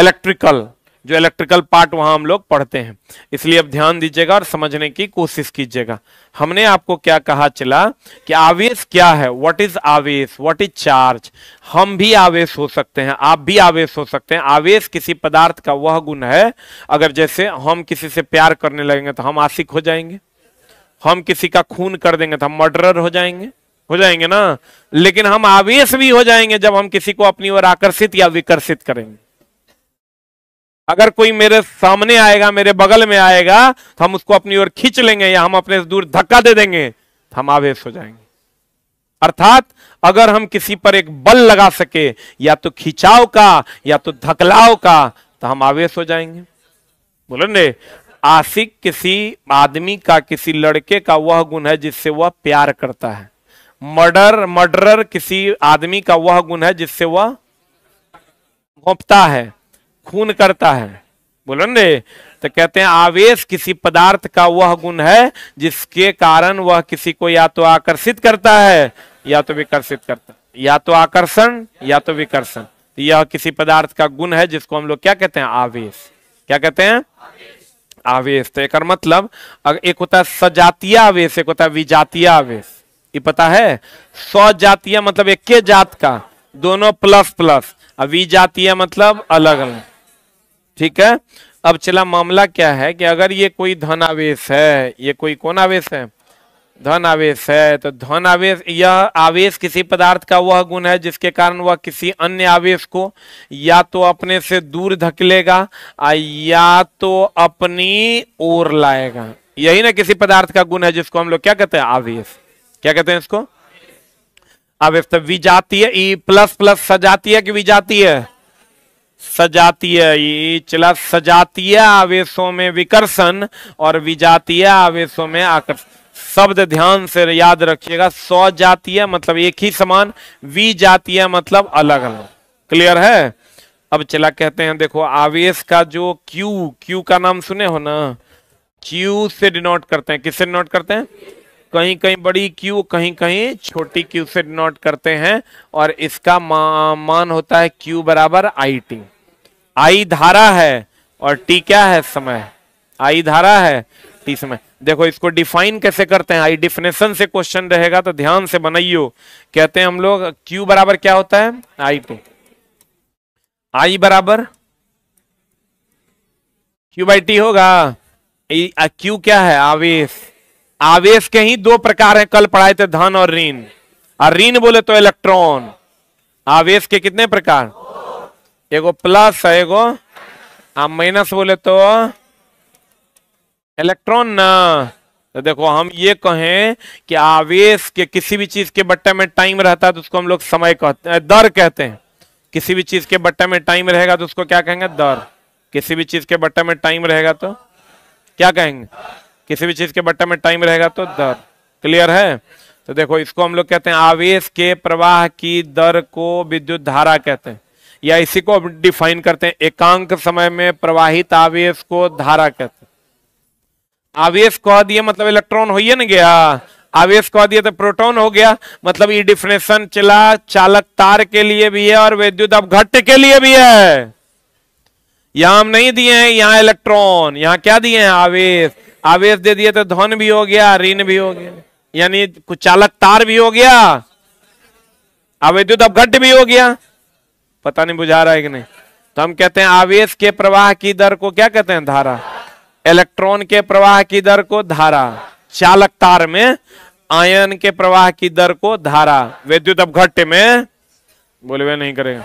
इलेक्ट्रिकल जो इलेक्ट्रिकल पार्ट वहां हम लोग पढ़ते हैं इसलिए अब ध्यान दीजिएगा और समझने की कोशिश कीजिएगा हमने आपको क्या कहा चला कि आवेश क्या है व्हाट इज आवेश व्हाट इज चार्ज हम भी आवेश हो सकते हैं आप भी आवेश हो सकते हैं आवेश किसी पदार्थ का वह गुण है अगर जैसे हम किसी से प्यार करने लगेंगे तो हम आशिक हो जाएंगे हम किसी का खून कर देंगे तो हम मर्डरर हो जाएंगे हो जाएंगे ना लेकिन हम आवेश भी हो जाएंगे जब हम किसी को अपनी ओर आकर्षित या विकर्षित करेंगे अगर कोई मेरे सामने आएगा मेरे बगल में आएगा तो हम उसको अपनी ओर खींच लेंगे या हम अपने दूर धक्का दे देंगे तो हम आवेश हो जाएंगे अर्थात अगर हम किसी पर एक बल लगा सके या तो खिंचाव का या तो धकलाव का तो हम आवेश हो जाएंगे बोले आशिक किसी आदमी का किसी लड़के का वह गुण है जिससे वह प्यार करता है मर्डर मर्डरर किसी आदमी का वह गुण है जिससे वह घोपता है खून करता है बोलो ने तो कहते हैं आवेश किसी पदार्थ का वह गुण है जिसके कारण वह किसी को या तो आकर्षित करता है या तो विकर्षित करता है या तो आकर्षण या तो विकर्षण यह किसी पदार्थ का गुण है जिसको हम लोग क्या कहते हैं आवेश क्या कहते हैं आवेश तो एक मतलब एक होता है सजातीय आवेश एक होता है विजातीय आवेश ये पता है सजातीय मतलब एक के जात का दोनों प्लस प्लस अविजातीय मतलब अलग अलग ठीक है अब चला मामला क्या है कि अगर ये कोई धन आवेश है ये कोई कौन आवेश है धन आवेश है तो धन आवेश यह आवेश किसी पदार्थ का वह गुण है जिसके कारण वह किसी अन्य आवेश को या तो अपने से दूर धकेलेगा या तो अपनी ओर लाएगा यही ना किसी पदार्थ का गुण है जिसको हम लोग क्या कहते हैं आवेश क्या कहते हैं इसको आवेश तो विजातीय ई प्लस प्लस सजातीय कि विजातीय सजातीय चला सजातीय आवेशों में विकर्षण और विजातीय आवेशों में आकर्षण शब्द ध्यान से याद रखिएगा सौ जातीय मतलब एक ही समान वी जातीय मतलब अलग अलग क्लियर है अब चला कहते हैं देखो आवेश का जो क्यू क्यू का नाम सुने हो ना क्यू से डिनोट करते हैं किससे डिनोट करते हैं कहीं कहीं बड़ी क्यू कहीं कहीं छोटी क्यू से डिनोट करते हैं और इसका मा, मान होता है क्यू बराबर आई टी आई धारा है और टी क्या है समय आई धारा है प्रैक्टिस में देखो इसको डिफाइन कैसे करते हैं आई डिफिनेशन से क्वेश्चन रहेगा तो ध्यान से बनाइयो कहते हैं हम लोग क्यू बराबर क्या होता है आई टू आई बराबर क्यू बाई टी होगा क्यू क्या है आवेश आवेश के ही दो प्रकार हैं कल पढ़ाए थे धन और ऋण और ऋण बोले तो इलेक्ट्रॉन आवेश के कितने प्रकार एगो प्लस है एगो और माइनस बोले तो इलेक्ट्रॉन ना तो देखो हम ये कहें कि आवेश के किसी भी चीज के बट्टे में टाइम रहता है तो उसको हम लोग समय कहते हैं दर कहते हैं किसी भी चीज के बट्टे में टाइम रहेगा तो उसको क्या कहेंगे दर किसी भी चीज के बट्टे में टाइम रहेगा तो क्या कहेंगे किसी भी चीज के बट्टे में टाइम रहेगा तो दर क्लियर है तो देखो इसको हम लोग कहते हैं आवेश के प्रवाह की दर को विद्युत धारा कहते हैं या इसी को डिफाइन करते हैं एकांक समय में प्रवाहित आवेश को धारा कहते हैं आवेश कह दिए मतलब इलेक्ट्रॉन हो ना गया आवेश कह दिए तो प्रोटॉन हो गया मतलब ये डिफिनेशन चला चालक तार के लिए भी है और विद्युत घट के लिए भी है यहां हम नहीं दिए हैं यहां इलेक्ट्रॉन यहां क्या दिए हैं आवेश आवेश दे दिए तो धन भी हो गया ऋण भी हो गया यानी कुछ चालक तार भी हो गया अब अपघट्ट भी हो गया पता नहीं बुझा रहा है कि नहीं तो हम कहते हैं आवेश के प्रवाह की दर को क्या कहते हैं धारा इलेक्ट्रॉन के प्रवाह की दर को धारा चालक तार में आयन के प्रवाह की दर को धारा विद्युत अपघट्य में बोलवे नहीं करेगा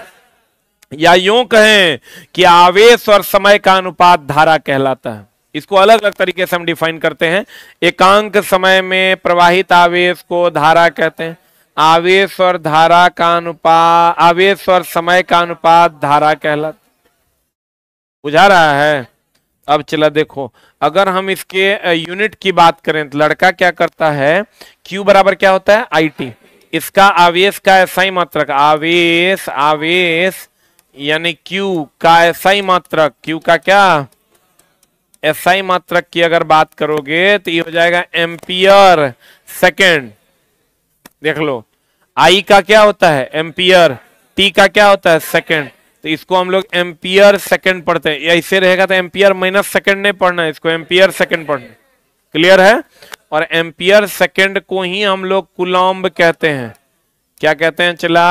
या यूं कहें कि आवेश और समय का अनुपात धारा कहलाता है इसको अलग अलग तरीके से हम डिफाइन करते हैं एकांक समय में प्रवाहित आवेश को धारा कहते हैं आवेश और धारा का अनुपात आवेश और समय का अनुपात धारा कहलाता बुझा रहा है अब चला देखो अगर हम इसके यूनिट की बात करें तो लड़का क्या करता है क्यू बराबर क्या होता है आई इसका आवेश का एसआई मात्रक आवेश आवेश यानी क्यू का एसआई मात्रक क्यू का क्या एसआई मात्रक की अगर बात करोगे तो ये हो जाएगा एम्पियर सेकेंड देख लो आई का क्या होता है एम्पियर टी का क्या होता है सेकेंड तो इसको हम लोग एम्पियर सेकंड पढ़ते हैं या इसे रहेगा तो एम्पियर माइनस सेकंड नहीं पढ़ना है इसको एम्पियर सेकंड पढ़ना क्लियर है और एम्पियर सेकंड को ही हम लोग कुलॉम्ब कहते हैं क्या कहते हैं चला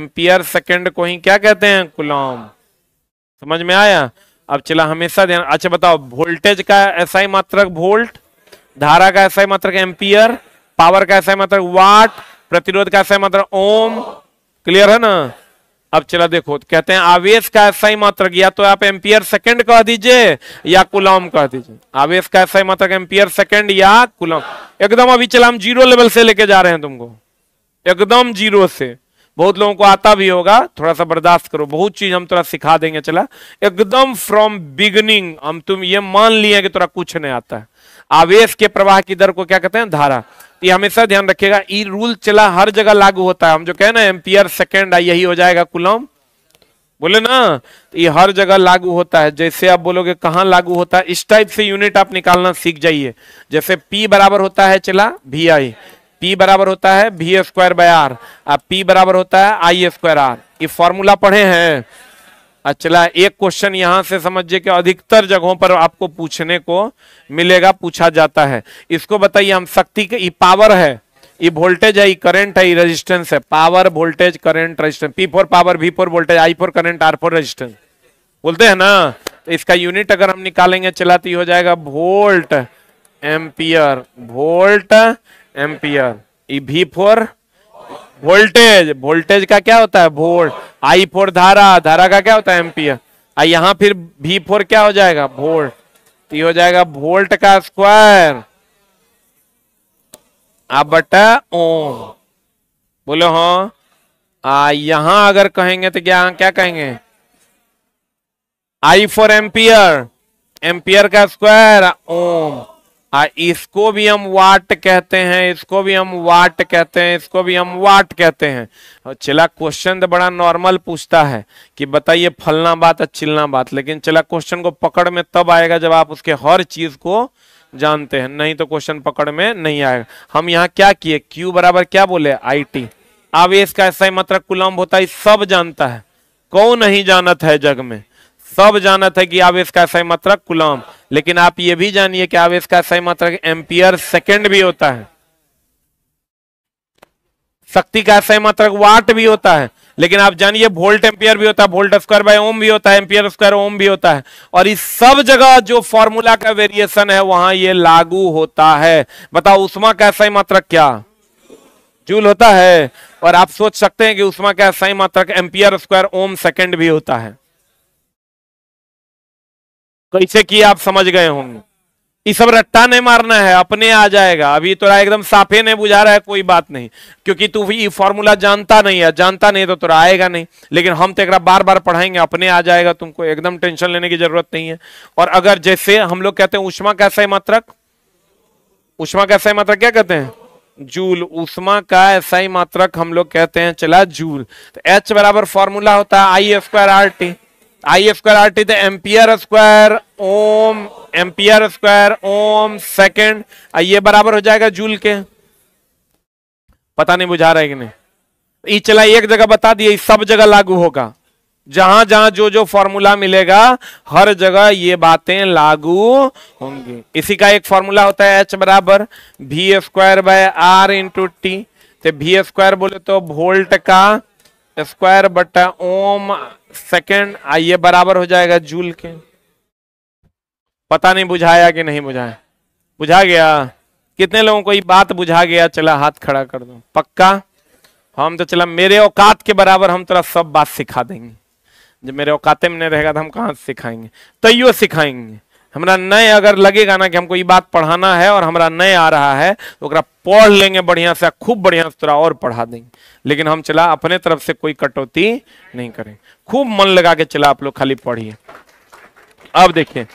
एम्पियर सेकंड को ही क्या कहते हैं कुलॉम्ब समझ में आया अब चला हमेशा ध्यान अच्छा बताओ वोल्टेज का ऐसा ही मात्रक वोल्ट धारा का ऐसा ही मात्रक एम्पियर पावर का ऐसा ही मात्रक वाट प्रतिरोध का ऐसा ही मात्रक ओम क्लियर है ना अब चला देखो कहते हैं आवेश का ऐसा ही मात्रक या तो आप एम्पियर सेकंड कह दीजिए या कुलाम कह दीजिए आवेश का ऐसा ही मात्रक एम्पियर सेकंड या कुलाम एकदम अभी चला हम जीरो लेवल से लेके जा रहे हैं तुमको एकदम जीरो से बहुत लोगों को आता भी होगा थोड़ा सा बर्दाश्त करो बहुत चीज हम थोड़ा सिखा देंगे चला एकदम फ्रॉम बिगनिंग हम तुम ये मान लिए कि थोड़ा कुछ नहीं आता है आवेश के प्रवाह की दर को क्या कहते हैं धारा तो ये हमेशा ध्यान रखिएगा ई रूल चला हर जगह लागू होता है हम जो कहें ना एम्पियर सेकेंड आई यही हो जाएगा कुलम बोले ना तो ये हर जगह लागू होता है जैसे आप बोलोगे कहाँ लागू होता है इस टाइप से यूनिट आप निकालना सीख जाइए जैसे पी बराबर होता है चला भी आई पी बराबर होता है भी स्क्वायर बाय आर अब पी बराबर होता है आई स्क्वायर आर ये फॉर्मूला पढ़े हैं चला एक क्वेश्चन यहां से समझिए कि अधिकतर जगहों पर आपको पूछने को मिलेगा पूछा जाता है इसको बताइए हम शक्ति के ये पावर है ये वोल्टेज है ये करंट है ये रेजिस्टेंस है power voltage current resistance P for power V for voltage I for current R for resistance बोलते हैं ना तो इसका यूनिट अगर हम निकालेंगे चला तो हो जाएगा volt ampere volt ampere E V for voltage voltage का क्या होता है वोल्ट आई फोर धारा धारा का क्या होता है एम्पियर और यहाँ फिर भी फोर क्या हो जाएगा वोल्ट तो ये हो जाएगा वोल्ट का स्क्वायर आप बटा ओम बोलो हाँ आ, यहां अगर कहेंगे तो क्या क्या कहेंगे आई फोर एम्पियर एम्पियर का स्क्वायर ओम आ इसको भी हम वाट कहते हैं इसको भी हम वाट कहते हैं इसको भी हम वाट कहते हैं और चला क्वेश्चन तो बड़ा नॉर्मल पूछता है कि बताइए फलना बात और चिलना बात लेकिन चला क्वेश्चन को पकड़ में तब आएगा जब आप उसके हर चीज को जानते हैं नहीं तो क्वेश्चन पकड़ में नहीं आएगा हम यहाँ क्या किए क्यू बराबर क्या बोले आई टी आवेश का ऐसा ही मतलब कुलम्ब होता है सब जानता है कौन नहीं जानत है जग में सब जानत है कि आवेश का सही मात्रक कुलम लेकिन आप ये भी जानिए कि आवेश का सही मात्रक एम्पियर सेकेंड भी होता है शक्ति का सही मात्रक वाट भी होता है लेकिन आप जानिए वोल्ट एम्पियर भी होता है वोल्ट स्क्वायर बाय ओम भी होता है एम्पियर स्क्वायर ओम भी होता है और इस सब जगह जो फॉर्मूला का वेरिएशन है वहां ये लागू होता है बताओ उष्मा का सही मात्रक क्या जूल होता है और आप सोच सकते हैं कि उष्मा का सही मात्रक एम्पियर स्क्वायर ओम सेकेंड भी होता है कैसे किया आप समझ गए होंगे ये सब रट्टा नहीं मारना है अपने आ जाएगा अभी तोरा एकदम साफे नहीं बुझा रहा है कोई बात नहीं क्योंकि तू ये फॉर्मूला जानता नहीं है जानता नहीं तो तोरा आएगा नहीं लेकिन हम तो एक बार बार पढ़ाएंगे अपने आ जाएगा तुमको एकदम टेंशन लेने की जरूरत नहीं है और अगर जैसे हम लोग कहते हैं उष्मा का है मात्रक उष्मा का है मात्रक क्या कहते हैं जूल उष्मा का ऐसा ही मात्रक हम लोग कहते हैं चला जूल तो एच बराबर फॉर्मूला होता है I square R T I F T the ampere square ohm ampere square ohm second ये बराबर हो जाएगा जूल के पता नहीं बुझा रहा है कि नहीं ये चला एक जगह बता दिए सब जगह लागू होगा जहां जहां जो जो फॉर्मूला मिलेगा हर जगह ये बातें लागू होंगी इसी का एक फॉर्मूला होता है एच बराबर V square by R into T तो भी स्क्वायर बोले तो वोल्ट का स्क्वायर बटा ओम सेकेंड आइए बराबर हो जाएगा जूल के पता नहीं बुझाया कि नहीं बुझाया बुझा गया कितने लोगों को ये बात बुझा गया चला हाथ खड़ा कर दो पक्का हम तो चला मेरे औकात के बराबर हम तेरा सब बात सिखा देंगे जब मेरे औकाते में नहीं रहेगा तो हम कहा सिखाएंगे तैयो सिखाएंगे हमारा नए अगर लगेगा ना कि हमको ये बात पढ़ाना है और हमारा नए आ रहा है तो अगर पढ़ लेंगे बढ़िया से खूब बढ़िया से थोड़ा और पढ़ा देंगे लेकिन हम चला अपने तरफ से कोई कटौती नहीं करें खूब मन लगा के चला आप लोग खाली पढ़िए अब देखिए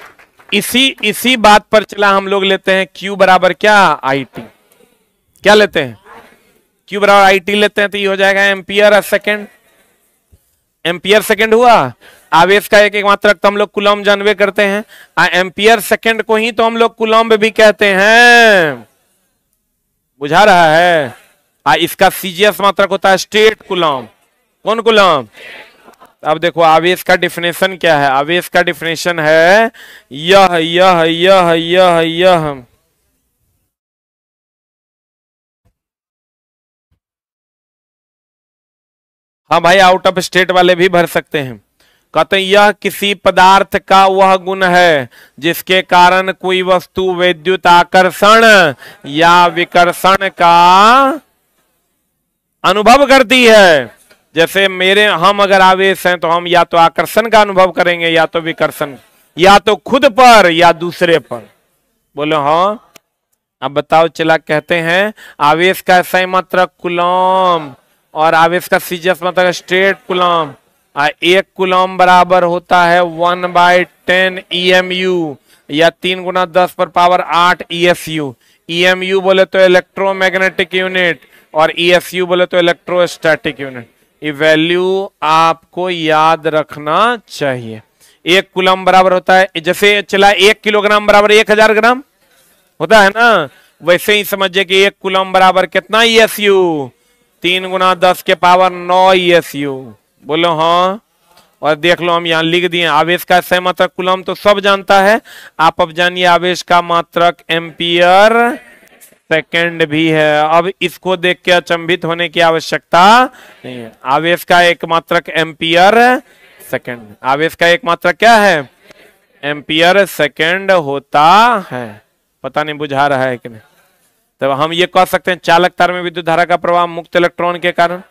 इसी इसी बात पर चला हम लोग लेते हैं क्यू बराबर क्या आई क्या लेते हैं क्यू बराबर आई लेते हैं तो ये हो जाएगा एम्पियर सेकेंड एम्पियर सेकेंड हुआ आवेश का एक एक मात्र तो हम लोग कुलम जानवे करते हैं आ एम्पियर सेकंड को ही तो हम लोग कुलम भी कहते हैं बुझा रहा है आ इसका सीजीएस मात्रक होता है स्टेट कुलम कौन कुलम अब देखो आवेश का डिफिनेशन क्या है आवेश का डिफिनेशन है यह यह यह यह यह हाँ भाई आउट ऑफ स्टेट वाले भी भर सकते हैं कहते यह किसी पदार्थ का वह गुण है जिसके कारण कोई वस्तु वैद्युत आकर्षण या विकर्षण का अनुभव करती है जैसे मेरे हम अगर आवेश हैं तो हम या तो आकर्षण का अनुभव करेंगे या तो विकर्षण या तो खुद पर या दूसरे पर बोलो हाँ अब बताओ चला कहते हैं आवेश का सही मात्र कुलम और आवेश का सीजस मात्र स्ट्रेट कुलम आ, एक कुलम बराबर होता है one by ten E M U या तीन गुना दस पर पावर आठ E S U E M U बोले तो इलेक्ट्रोमैग्नेटिक यूनिट और ई एस यू बोले तो इलेक्ट्रोस्टैटिक यूनिट ये वैल्यू आपको याद रखना चाहिए एक कुलम बराबर होता है जैसे चला एक किलोग्राम बराबर एक हजार ग्राम होता है ना वैसे ही समझिए कि एक कुलम बराबर कितना ई एस यू तीन गुना दस के पावर नौ ई एस यू बोलो हाँ और देख लो हम यहाँ लिख दिए आवेश का सहमात्रक कुलम तो सब जानता है आप अब जानिए आवेश का मात्रक एम्पियर सेकेंड भी है अब इसको देख के अचंभित होने की आवश्यकता नहीं है आवेश का एक मात्रक एम्पियर सेकेंड आवेश का एक मात्रक क्या है एम्पियर सेकेंड होता है पता नहीं बुझा रहा है कि नहीं तो हम ये कह सकते हैं चालक तार में विद्युत धारा का प्रभाव मुक्त इलेक्ट्रॉन के कारण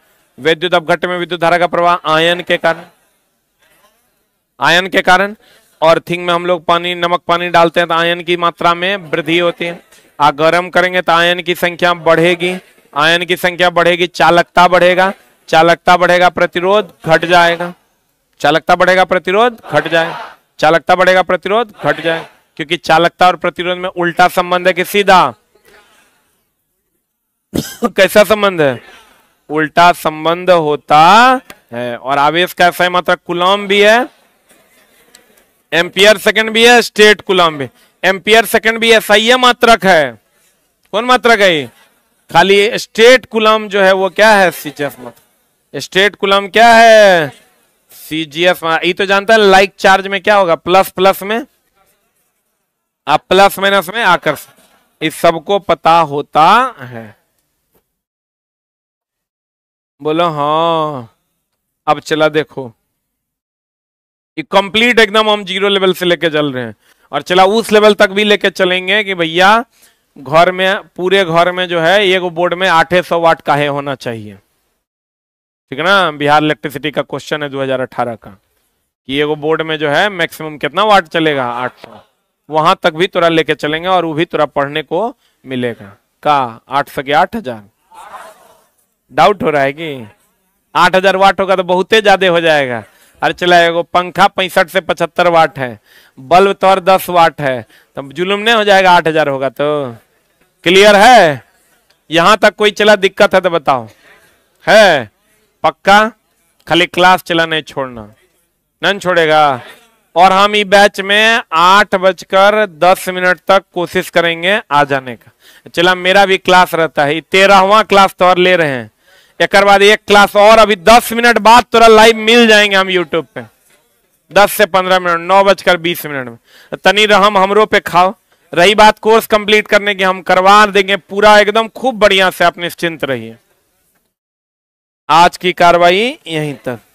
विद्युत अपघट्ट में विद्युत धारा का प्रवाह आयन के कारण आयन के कारण और थिंग में हम लोग पानी नमक पानी डालते हैं तो आयन की मात्रा में वृद्धि होती है आ गर्म करेंगे तो आयन की संख्या बढ़ेगी आयन की संख्या बढ़ेगी चालकता बढ़ेगा चालकता बढ़ेगा प्रतिरोध घट जाएगा चालकता बढ़ेगा प्रतिरोध घट जाएगा चालकता बढ़ेगा प्रतिरोध घट जाएगा क्योंकि चालकता और प्रतिरोध में उल्टा संबंध है कि सीधा कैसा संबंध है उल्टा संबंध होता है और आवेश का ऐसा मात्रा कुलम भी है एम्पियर सेकंड भी है स्टेट कुलम भी एम्पियर सेकंड भी एसआई मात्रक है कौन मात्रक है खाली स्टेट कुलम जो है वो क्या है सीजीएस मात्र स्टेट कुलम क्या है सीजीएस ये तो जानता है लाइक चार्ज में क्या होगा प्लस प्लस में आप प्लस माइनस में आकर्षण इस सबको पता होता है बोला हाँ अब चला देखो ये कंप्लीट एकदम हम जीरो लेवल से लेके चल रहे हैं और चला उस लेवल तक भी लेके चलेंगे कि भैया घर में पूरे घर में जो है एक बोर्ड में आठे सौ वाट का है होना चाहिए ठीक है ना बिहार इलेक्ट्रिसिटी का क्वेश्चन है 2018 का कि एक बोर्ड में जो है मैक्सिमम कितना वाट चलेगा आठ सौ वहां तक भी तुरा लेके चलेंगे और वो भी तुरा पढ़ने को मिलेगा का आठ सौ के आठ हजार डाउट हो रहा है कि आठ हजार वाट होगा तो बहुत ज्यादा हो जाएगा अरे चला पंखा पैंसठ से पचहत्तर वाट है बल्ब तौर तो दस वाट है तो जुलूम नहीं हो जाएगा आठ हजार होगा तो क्लियर है यहाँ तक कोई चला दिक्कत है तो बताओ है पक्का खाली क्लास चला नहीं छोड़ना नहीं छोड़ेगा और हम इस बैच में आठ बजकर दस मिनट तक कोशिश करेंगे आ जाने का चला मेरा भी क्लास रहता है तेरहवा क्लास तो और ले रहे हैं एक बाद एक क्लास और अभी दस मिनट बाद तुरंत लाइव मिल जाएंगे हम यूट्यूब पे दस से पंद्रह मिनट नौ बजकर बीस मिनट में तो तनी रहम हमरो पे खाओ रही बात कोर्स कंप्लीट करने की हम करवा देंगे पूरा एकदम खूब बढ़िया से आप निश्चिंत रहिए आज की कार्रवाई यहीं तक